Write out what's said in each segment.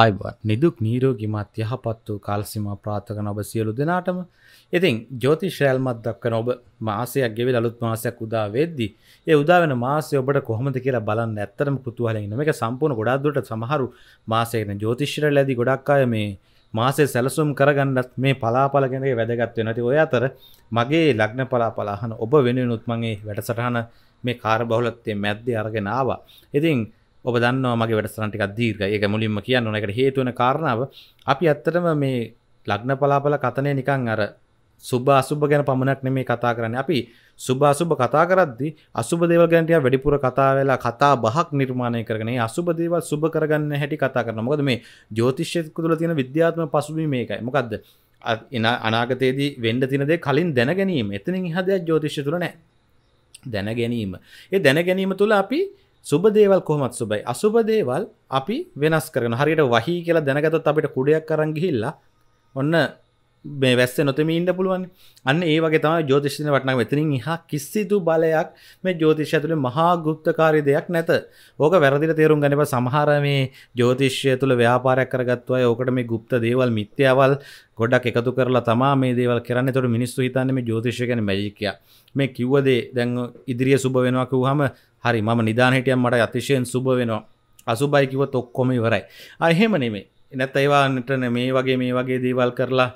ආයිබත් නිදුක් නීරෝගිමත් යහපත් වූ කාල්සිම ප්‍රාථකන ඔබ සියලු දෙනාටම ඉතින් ජෝති ශ්‍රෑල්මත් දක්කන ඔබ මාසයක් ගෙවි අලුත් මාසයක් උදා වෙද්දි ඒ උදාවෙන මාසය ඔබට කොහොමද කියලා බලන්න ඇත්තරම කුතුහලෙන් මේක සම්පූර්ණ ගොඩක්දුරට සමහරු මාසයකට ජෝතිශ්‍රය ලැබි ගොඩක් අය මේ මාසේ සැලසුම් කරගන්නත් මේ පලාපලගෙනගේ වැදගත්ව නැති ඔය අතර මගේ ලග්න පලාපලාහන ඔබ වෙන නුත්මගේ වැඩසටහන මේ කාර බහුලත්තේ මැද්දි අරගෙනාව. ඉතින් ඔබ දන්න මගේ වැඩසරටික දීර්ග ඒ මුලින්ම කියන්න ඕනකට හේතුවන කාරණාව අපි ඇත්තටම මේ ලග්න පලාපල කතනය නිකං අර සුබ අසුබ ගැන පමණක් නෙමේ කතා කරන්න අපි සුබ අසුබ කතා කරද්දි අසුබ දේව ගැන්ටිය වැඩිපුර කතා වෙලා කතා බහක් නිර්මාණය කරගෙන අසුබ දේවල් සුබ කරගන්න හැටි කතා කරන මොකද මේ ජෝතිශ්‍යයක තුළ තියෙන විද්‍යාත්ම පසුබි මේකයි මොකක්ද එන අනාගතයේදී වෙන්ඩ තිනදේ කලින් දැන ගැනීම එතනින් හදයක් ජෝතිශ්‍ය තුළ නෑ දැන ගැනීම ඒ දැන ගැනීම තුළ අපි සුබදේවල් කොහොමත් සුබයි අසුබදේවල් අපි වෙනස් කරන හරියට වහි කියලා දැනගතත් අපිට කුඩයක් කරගිහිල්ලා ඔන්න මේ වැස්ස නොතම ඉන්න පුළුවන් අන්න ඒ වගේ තම ජෝතිෂණ වටන වෙතනින් හා කිසිදු බලයක් මේ ජෝතිෂ ඇතුළ මහා ගුප්තකාරි දෙයක් නැත ඕක වැරදිල තේරුම් ගනිබ සමහර මේ ජෝතිෂ්‍යය තුළ ව්‍යාපාරයක් කරගත්වය ඕකට මේ ගුප්ත දේවල් මිත්‍යාවල් ගොඩක් එකතු කරලා තමා මේ දේවල් කරන්න තොට මිනිස්සු හිතන්න මේ ජෝතිෂයගැන මැජිකය මේ කිව්වදේ දැන් ඉදිරිිය සුභ වෙනවා කිව්හම හරි ම නිධානහිටියන් මට අතිශයෙන් සුභ වෙනවා අසුබයි කිව තොක්කොම ඉවරයි අහෙම නෙමේ නැත් අයිවාන්නටන මේ වගේ මේ වගේ දේවල් කරලා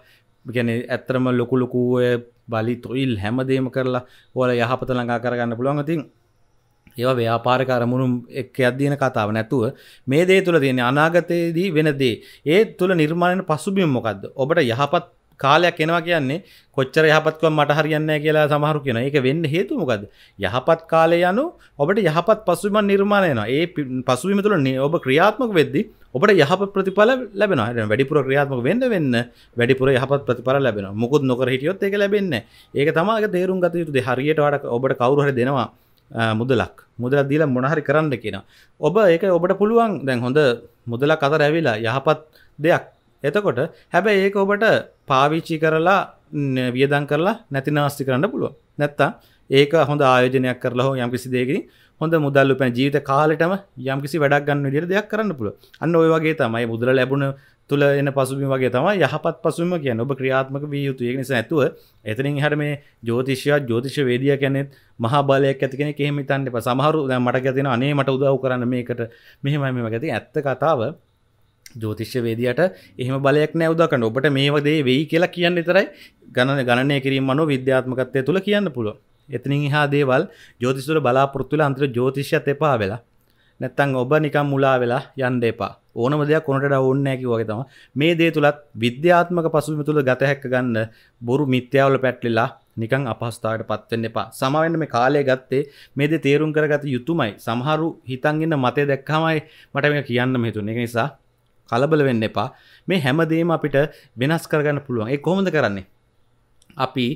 ගැන ඇත්තරම ලොකු ලොකුව බලි තුොයිල් හැමදේම කරලා ඔල යහපත ළඟා කරගන්න පුළුවන් ඉතින් ඒවා ව්‍යාපාර කරමුණු එක් අධ්‍යයන කතාව නැතුව මේ දේ තුළ තියෙන අනාගතයේදී වෙනදේ ඒ තුළ නිර්මාණයට පසුබිම් මොකක්ද ඔබට යහපත් කාලයක් එනවා කියන්නේ කොච්චර යහපත්කම මට හරියන්නේ කියලා සමහරු කියනවා. ඒක වෙන්න හේතුව මොකද්ද? යහපත් කාලය යනු ඔබට යහපත් පසුබිමක් නිර්මාණය වෙනවා. ඒ පසුබිම තුළ ඔබ ක්‍රියාත්මක වෙද්දී ඔබට යහපත් ප්‍රතිඵල ලැබෙනවා. හරි වැඩිපුර ක්‍රියාත්මක වෙන්න වෙන්න වැඩිපුර යහපත් ප්‍රතිඵල ලැබෙනවා. මොකුත් නොකර හිටියොත් ඒක ලැබෙන්නේ නැහැ. ඒක තමයි ඒක තේරුම් ගත යුතු දේ. හරියට ඔබට කවුරු හරි දෙනවා මුදලක් මුදලක් දීලා මොනහරි කරන්න කියන. ඔබ ඒක ඔබට පුළුවන් දැන් හොඳ මුදලක් අතර ඇවිලා යහපත් දෙයක් එතකොට හැබැ ඒක ඔබට පාවිච්චි කරලා වියදන් කරලා නැති නාස්ති කරන්න පුළුව නැත්තා ඒක හොඳ ආයෝජනයක් කරලා හෝ යම්කිසි දෙයකි හොඳ මුදල්ලු පැන ජීවිත කාලටම යම්කිසි වැඩක් ගන්න විදිට දෙයක් කරන්න පුළුව අන්න ඔය වගේ තමයි මුදල ලැබුණ තුළ එන පසුබිම වගේ තම යහපත් පසුම කියන ඔබ ක්‍රියාත්මක විය යුතු ඒ නිසා ඇතුව එතනින් හර මේ ජෝතිෂයා ජෝතිෂ වේදිය කැනෙත් මහා බලයක් ඇතිකෙන කෙහෙමිතන්න ප සමහරු මට ගැතින අනේ මට උදව් කරන්න මේකට මෙහෙමයි මේ ගැති ඇත්ත කතාව ජෝතිශ්‍ය වේදයට එහම බලයක් නෑවදකන්න ඔබට මේවදේ වෙයි කියලා කියන්න තරයි ගණන ගණනය කිරීම අනු විද්‍යාත්මකත්වය තුළ කියන්න පුළුව එතනින් හා දේවල් ජෝතිසුර බලාපොරත්තුල අන්තර ජෝතිෂ්‍යත් එපා වෙලා නැත්තං ඔබ නිකම් මුලා වෙලා යන්ඩ එපා ඕනම දෙයක් කොනට ඔන්නෑකි වගේ තම මේ දේ තුළත් විද්‍යාත්මක පසුම තුළ ගතහැක්ක ගන්න බොරු මිත්‍යාවල පැටලිලා නිකං අපහස්ථාවට පත්වෙන්න එපා සමාවෙන්න මේ කාලය ගත්තේ මේද තේරුම් කරගත යුතුමයි සමහරු හිතන්ගන්න මතය දැක්කමයි මට මේ කියන්න මෙතුන එක නිසා කලබල වෙන්න එපා මේ හැමදේම අපිට වෙනස් කරගන්න පුළුවන් ඒ කොහොමද කරන්නේ අපි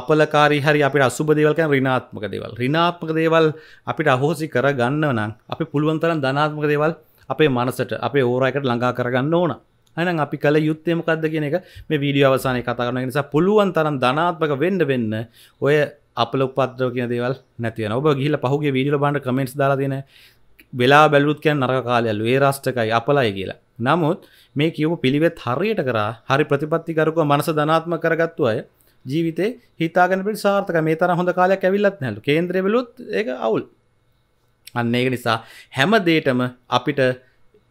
අපලකාරි හරි අපිට අසුබ දේවල් කරන ඍණාත්මක දේවල් ඍණාත්මක දේවල් අපිට අහෝසි කරගන්න නම් අපි පුළුවන් තරම් ධනාත්මක දේවල් අපේ මනසට අපේ ඕරයකට ළඟා කරගන්න ඕන අනම් අපි කළ යුත්තේ මොකක්ද කියන එක මේ වීඩියෝ අවසානයේ කතා කරන නිසා පුළුවන් තරම් ධනාත්මක වෙන්න වෙන්න ඔය අපල උපද්‍රව කියන දේවල් නැති වෙනවා. ඔබ ගිහිල්ලා පහුගිය වීඩියෝ වල බලන්න කමෙන්ට්ස් දාලා තියෙන වෙලා බැලුත් කියන් නරක කාලයල්ලු ඒ රාෂ්ටකයි අපලයි කියලා නමුත් මේ කියව පිළිවෙත් හරියට කරා හරි ප්‍රතිපත්ති කරුක මනස ධනාත්ම කරගත්තු අය ජීවිතේ හිතාගැනපිට සාර්ථක මේ තර හොඳ කාලයක් ඇවිල්ලත් නැලු කේන්ද්‍රවලුත් ඒ අවුල් අන්න ඒක නිසා හැම දේටම අපිට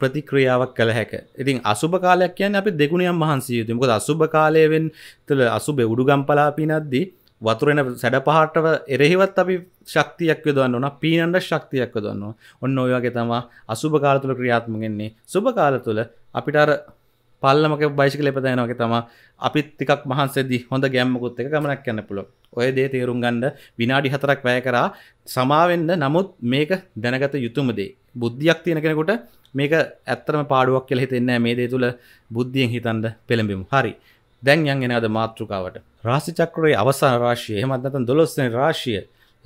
ප්‍රතික්‍රියාවක් කළ හැක ඉතින් අසුභ කාලයක් කියන්නේ අපි දෙගුණයක් මහන්සිය යුතුයි මොකද අසුභ කාලයෙන් තුළ අසුභේ උඩුගම් පලා පිනද්දී වතුරෙන සැඩ පහටව එරෙහිවත් අපි ශක්තියක් යොදන්න ඕන පීනන්ඩ ශක්තියක් යොදන්න ඔන්න ඔයගේ තමා අසුභ කාල තුළ ක්‍රියාත්මගෙන්නේ සුභ කාල තුළ අපිට අර පල්ලමක බයිසික ලෙපදයනවගේ තම අපිත් තිකක් මහන්සේදි හොඳ ගැම්මකුත් එක ගමනක් කන්න පුළ ඔය දේ තේරුම් ගන්ඩ විනාඩි හතරක් වැය කරා සමාවෙන්ද නමුත් මේක දැනගත යුතුමදේ බුද්ධියක් තියෙන කෙනකොට මේක ඇත්තරම පාඩුවක් කෙල හිතෙන්න මේ දේ තුළ බුද්ධියෙන් හිතන්ඩ පෙළඹිමු හරි දැන් යන් එනද මාතෘකාවට රාශි චක්‍රයේ අවසාන රාශිය එහෙමත් නැත්නම් 12 වෙනි රාශිය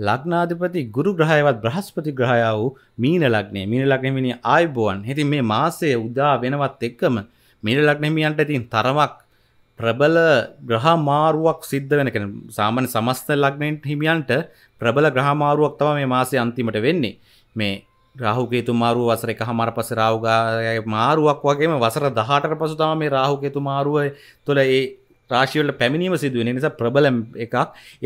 ලග්නාධිපති ගුරු ග්‍රහයවත් බ්‍රහස්පති ග්‍රහයා වූ මීන ලග්නය මීන ලග්න හිමියන් ආයුබෝවන්. ඉතින් මේ මාසයේ උදා වෙනවත් එක්කම මීන ලග්න හිමියන්ට ඉතින් තරමක් ප්‍රබල ග්‍රහ මාරුවක් සිද්ධ වෙන කියන්නේ සාමාන්‍ය සමස්ත ලග්නෙන් හිමියන්ට ප්‍රබල ග්‍රහ මාරුවක් තමයි මේ මාසයේ අන්තිමට වෙන්නේ. මේ රාහුකේතු මාරුව වසර එක හමර පස රාවගාය මාරුවක් වගේම වසර දහටර පසු තම මේ රාහුකේතු මාරුව තුළ ඒ රාශිවල පැමිණීම සිදුවෙන නිසා ප්‍රබල එකක්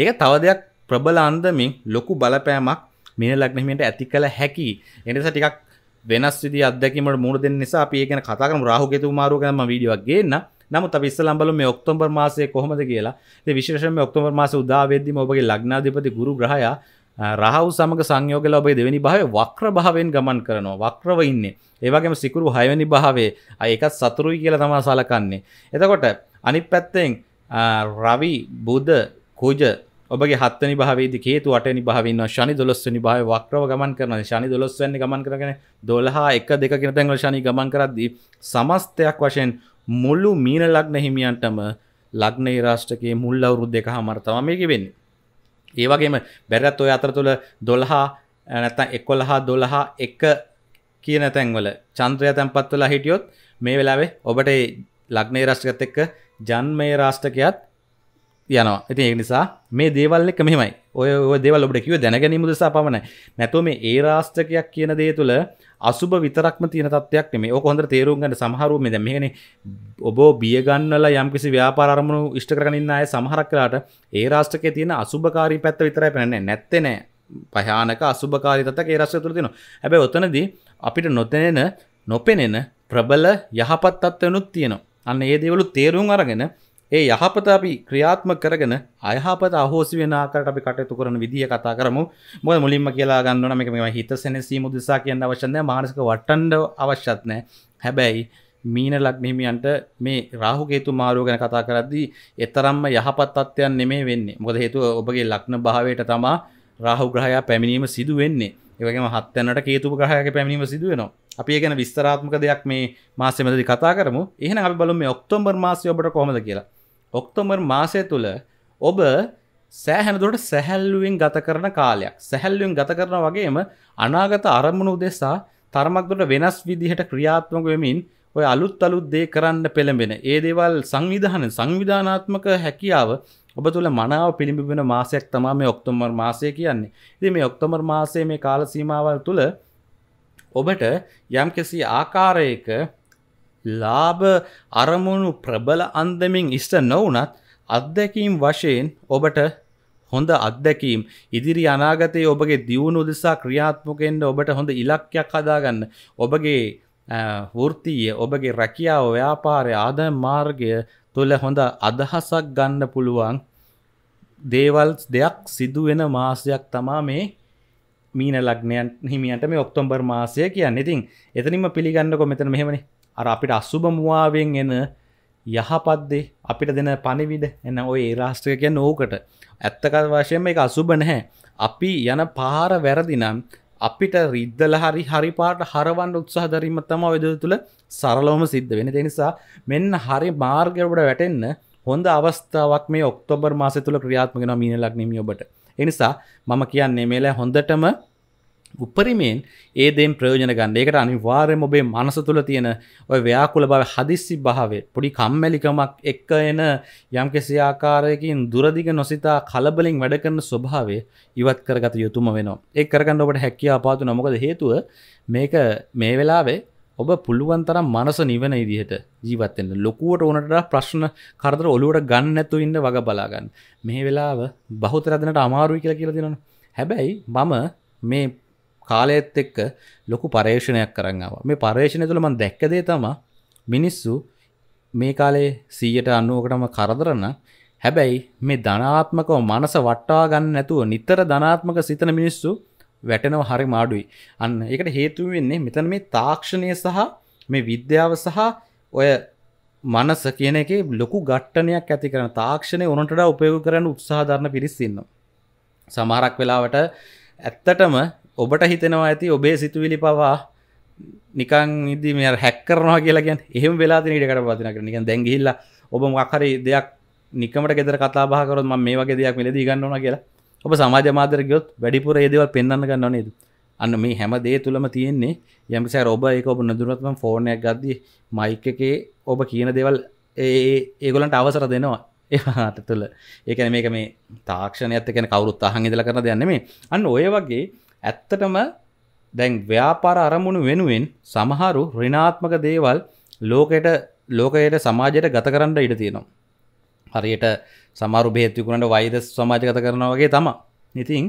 ඒක තව දෙයක් ප්‍රබල අන්දමින් ලොකු බලපෑමක් මේ ලක්නහිමට ඇති කළ හැකි එනිසා ටිකක් වෙනස් විදි අදැකීමට මුණ දෙන්න නිසා අපි ඒකන කතා කරමු රාහුකේතු මාරුව ගැන මම වීඩියෝවක් ගේන්න නමුත් අපි ඉස්සෙල්ලාම බලමු මේ ඔක්තෝබර් මාසයේ කොහොමද කියලා ඉතින් විශේෂයෙන්ම ඔක්තෝබර් මාසයේ උදා වෙද්දිම ඔබගේ ලග්නාධිපති ගුරු ග්‍රහයා රහු සමග සංයෝගල ඔබේ දෙවැනි භාව වක්‍ර භාවෙන් ගමන් කරනවා වක්‍රව ඉන්නේ ඒවගේම සිකුරු හයවැනි භාවේ ඒකත් සතුරුයි කියලා තමා සලකන්නේ. එතකොට අනිත් පැත්තෙන් රවි බුද කුජ ඔබගේ හත්තනි භාවේද හේතු අටනි භාවන්න ශනි දොස්සනි භාව වක්‍රව ගමන් කරන ශනි දොස්සවන්නේ ගමන් කරගෙන දොලහා එක දෙක කෙන තැන්වල ශනි ගමන් කරද්දී සමස්තයක් වශයෙන් මුළු මීන ලග්න හිමියන්ටම ලග්න රාෂ්ටකයේ මුල් අවුරුද් දෙක හමර තම මේක වෙන්නේ ඒවගේම බැරත් ඔය අතර තුළ දොල්හා නැත්තන් එක්කොල හා දොල්හා එක කියන තැන්වල චන්ත්‍රය තැන්පත් වෙලා හිටියොත් මේ වෙලාවේ ඔබට ලක්නේ රාෂ්ටකත් එක්ක ජන්මය රාෂ්ටකයත් යනවා ඉතින් ඒ නිසා මේ දේවල් එක මෙහෙමයි ඔය ඔය දේවල් ඔබට කිව්ව දැනගැනීම උදෙසා පමණයි නැතුව මේ ඒ රාෂ්ටකයක් කියන දේ තුළ අසුබ විතරක්ම තියෙන තත්යක් නෙමේ. ඕක හොඳට තේරුම් ගන්න සමහරව මේ දැන් මේකනේ ඔබ බිය ගන්නවලා යම්කිසි ව්‍යාපාර අරමුණු ඉෂ්ට කරගෙන ඉන්න අය සමහරක් වෙලාට ඒ රාෂ්ට්‍රකයේ තියෙන අසුබකාරී පැත්ත විතරයි පේන්නේ. නැත්තේ නෑ. භයානක අසුබකාරී තත්යක් ඒ රාෂ්ට්‍රය තුළ තියෙනවා. හැබැයි ඔතනදී අපිට නොතේනෙන නොපෙනෙන ප්‍රබල යහපත් තත්ත්වනුත් තියෙනවා. අන්න ඒ දේවලු තේරුම් අරගෙන ඒ යහපත අපි ක්‍රියාත්ම කරගෙන අයහපත අහෝසි වෙන ආකාරයට අපි කටයුතු කරන විදිය කතා කරමු. මොකද මුලින්ම කියලා ගන්න ඕන මේක මේ හිත සෙනසීම උදෙසා කියන්න අවශ්‍ය නැහැ. මානසික වටණ්ඩ අවශ්‍යත් නැහැ. හැබැයි මීන ලග්න හිමියන්ට මේ රාහු කේතු මාරුව ගැන කතා කරද්දී ඒතරම්ම යහපත් තත්ත්වයන් නෙමෙයි වෙන්නේ. මොකද හේතුව ඔබගේ ලග්න භාවයට තමා රාහු ග්‍රහයා පැමිණීම සිදු වෙන්නේ. ඒ වගේම හත් වෙනට කේතු ග්‍රහයාගේ පැමිණීම සිදු වෙනවා. අපි ඒ ගැන විස්තරාත්මක දෙයක් මේ මාසෙ මැදදී කතා කරමු. එහෙනම් අපි බලමු මේ ඔක්තෝබර් මාසය ඔබට කොහොමද කියලා. ඔක්තොමර් මාසය තුළ ඔබ සෑහැනදුරට සැහැල්ලුවෙන් ගත කරන කාලයක් සැහැල්ලුවෙන් ගත කරන වගේම අනාගත අරමුණු උදෙසා තරමක්දුට වෙනස් විදිහට ක්‍රියාත්මක වෙමින් ඔය අලුත් අලුත් දේ කරන්න පෙළඹෙන ඒ දේවල් සංවිධාන සංවිධානාත්මක හැකියාව ඔබ තුළ මනාව පිළිබිබෙන මාසයක් තමා මේ ඔක්තොමර් මාසය කියන්නේ ඉතින් මේ ඔක්තොමර් මාසයේ මේ කාල සීමාවල් තුළ ඔබට යම් කෙසේ ආකාරයක ලාභ අරමුණු ප්‍රබල අන්දමින් ඉස්ට නොවනත් අත්දැකීම් වශයෙන් ඔබට හොඳ අත්දැකීම් ඉදිරි අනාගතයේ ඔබගේ දියුණු දෙසා ක්‍රියාත්මකෙන්ට ඔබට හොඳ ඉලක්කයක් හදාගන්න ඔබගේ වෘතිය ඔබගේ රැකියාව ව්‍යාපාරය ආද මාර්ගය තුළ හොඳ අදහසක් ගන්න පුළුවන් දේවල් දෙයක් සිදුවෙන මාසයක් තමා මේ මීන ලක්නයන් හිමියන්ට මේ ඔක්තොම්බර් මාසය කියන්න ඉතින් එතනිම පිළිගන්නකො මෙතන මෙහෙමනේ අර අපිට අස්සුභමුවාවෙන් එන යහපත්දේ අපිට දෙන පණිවිඩ එන්න ඔය ඒරාස්ට්‍රය කියන්න ඕකට ඇත්තකල් වශයෙන් එක අසුභ නැහැ අපි යන පාර වැරදිනම් අපිට රිද්දල හරි හරි පාට හරවන්න උත්සාහ දරීම තම වෙද තුළ සරලවම සිද්ධ වෙන දෙනිසා මෙන්න හරි මාර්ගයකට වැටෙන්න හොඳ අවස්ථාවක් මේ ඔක්තෝබර් මාස තුළ ක්‍රියාත්මගෙන මීන ලක්නීමියඔබට එනිසා මම කියන්නේ මේලා හොඳටම උපරිමයෙන් ඒදෙන් ප්‍රයෝජන ගන්නේකට අනිවාර්යම ඔබේ මනස තුළ තියෙන ඔය ව්‍යාකුල බව හදිස්සි භාවේ පොඩි කම්මැලිකමක් එක්ක එන යම් කෙසේ ආකාරයකින් දුරදිග නොසිතා කලබලින් වැඩ කරන ස්වභාවය ඉවත් කරගත යුතුම වෙනවා. ඒ කරගන්න ඔබට හැකියාව පාතුන මොකද හේතුව මේක මේ වෙලාවේ ඔබ පුළුවන් තරම් මනස නිවන ඉදිහට ජීවත් වෙන්න. ලොකුවට උනට ප්‍රශ්න කරදර ඔලුවට ගන්න නැතුව ඉන්න වග බලා ගන්න. මේ වෙලාව බහුතරය දෙනට අමාරුයි කියලා කියලා දෙනවනේ. හැබැයි මම මේ කාලයත් එක්ක ලොකු පර්ේෂණයක් කරන්නාව මේ පර්ේෂණය තුළ මන් දැක්කදේ තමා මිනිස්සු මේ කාලේ සීයට අන්නුවකටම කරදරන්න හැබැයි මේ ධනාත්මකව මනස වට්ටා ගන්න නැතුව නිතර ධනාත්මක සිතන මිනිස්සු වැටනව හරි මාඩුයි අන්න එකට හේතුව වෙන්නේ මෙතන මේ තාක්ෂණය සහ මේ විද්‍යාව සහ ඔය මනස කියන එක ලොකු ගට්ටනයක් ඇති කරන තාක්ෂණය උනටට උපයෝග කරන්න උත්සාධරණ පිරිස්සින්න. සමහරක් වෙලාවට ඇත්තටම ඔබට හිතෙනවා ඇති ඔබේ සිතුවිලි පවා නිකන් ඉදදි මේ හැක් කරනවා කියලගෙන් එහෙම වෙලා නිටකට පතින කර නික දැගහිල්ල ඔබ මක්හරි දෙයක් නිකමට ගෙදර කතාාකරොත් ම මේ වගේ දෙයක් මිලදී ගන්නවන කියලා ඔබ සමාජ මාදර ගයොත් වැඩිපුර ඒදවල් පෙන්න්න ගන්න නේද අන්න මේ හැම දේ තුළම තියෙන්නේ යමිසෑ ඔබ එක ඔබ නදුරත්ම ෆෝර්නයක් ගද්දී මයික එකේ ඔබ කියන දෙවල් ඒගොලන්ට අවසර දෙනවා එහට තුළ ඒකන මේක මේ තාක්ෂණයත් එකන කවරුත් අහන් ඉදල කරන දෙයන්න මේ අන්න ඔය වගේ ඇත්තටම දැන් ව්‍යාපාර අරමුණු වෙනුවෙන් සමහරු ඍණාත්මක දේවල් ලෝකයට ලෝකයට සමාජයට ගත කරන්න ඉඩ තියෙනවා. හරියට සමහරු බෙහෙත් විකුණන වෛරස් සමාජගත කරනවා වගේ තමයි. ඉතින්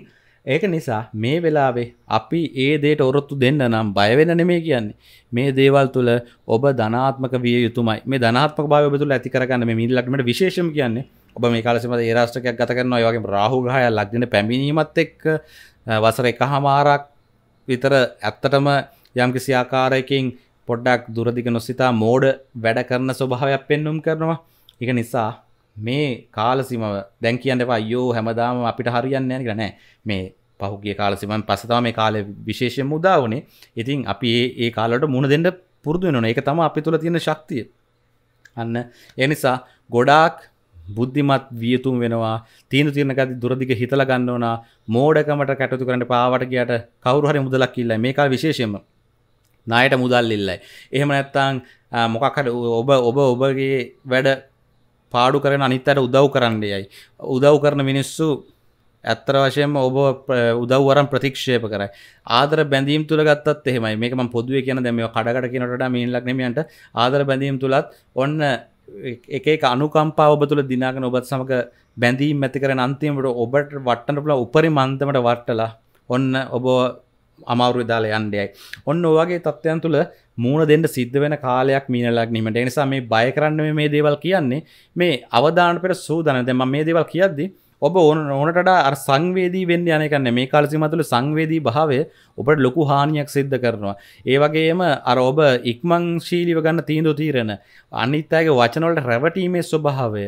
ඒක නිසා මේ වෙලාවේ අපි ඒ දේට ඔරොත්තු දෙන්න නම් බය වෙන්න නෙමෙයි කියන්නේ. මේ දේවල් තුල ඔබ ධනාත්මක විය යුතුමයි. මේ ධනාත්මක භාවය ඔබ තුල ඇති කරගන්න මේ මිනිලක්මට විශේෂම කියන්නේ ඔබ මේ කාලසීමාවේ ඒ රාශියක් ගත කරනවා ඒ වගේම රාහු ග්‍රහය ලග්නෙ පැමිණීමත් එක්ක වසර එක හමාරක් විතර ඇත්තටම යම්කිසි ආකාරයකින් පොඩ්ඩක් දුරදිග නොසිතා මෝඩ වැඩ කරන ස්වභාවයක් පෙන්නුම් කරනවා එක නිසා මේ කාලසිම දැන් කියන්න එපා අයෝ හැමදාම අපිට හරියන්න යන නෑ මේ පහුගේ කාලසිමන් පසතම මේ කාල විශේෂය මුදාවනේ ඉතින් අපි ඒ කාලට මුණ දෙන්න පුරදුුවන එක තම අපි තුළ තියෙන ශක්තිය අන්න එනිසා ගොඩාක් බුද්ධිමත් වියතුම් වෙනවා තීන තිරණකදී දුරදිග හිතලා ගන්න ඕන මෝඩකමට කටයුතු කරන්න පාවට ගියට කවුරු හරි මුදලක් ඉල්ලයි මේක විශේෂයෙන්ම ණයට මුදල් ඉල්ලයි එහෙම නැත්නම් මොකක් හරි ඔබ ඔබ ඔබගේ වැඩ පාඩු කරන අනිත් අයට උදව් කරන්න යයි උදව් කරන මිනිස්සු ඇත්තර වශයෙන්ම ඔබ උදව්වරම් ප්‍රතික්ෂේප කරයි ආදර බැඳීම් තුළ ගත්තත් එහෙමයි මේක මම පොදුවේ කියන දැන් මේවා කඩකට කියනට වඩා මීන් ලක්නෙමියන්ට ආදර බැඳීම් තුලත් ඔන්න එක අනුකම්පා ඔබ තුළ දිනාගෙන ඔබත් සමඟ බැඳීම් ඇති කරන අන්තිමට ඔබට වට්ටනටල උපරි මන්තමට වට්ටලා ඔන්න ඔබ අමාරු දාල යන්ඩයයි ඔන්න ඔවගේ තත්ත්වයන් තුළ මූුණ දෙන්න සිද්ධ වෙන කාලයක් මීනලක් නීමට එනිසා මේ බය කරන්න මේ දේවල් කියන්නේ මේ අවධාන පෙර සූදන දෙම මේ දේවල් කියද්දී ඔබ ඕන ඕනට අර සංවේදී වෙන්න යනකන්න මේ කාලසිමතුළ සංවේදී භාවය ඔබට ලොකු හානියක් සිද්ධ කරනවා. ඒවගේම අර ඔබ ඉක්මං ශීලිව ගන්න තීන්දු තීරණ අනිත්තාගේ වචනොලට රැවටීමේ ස්වභාවය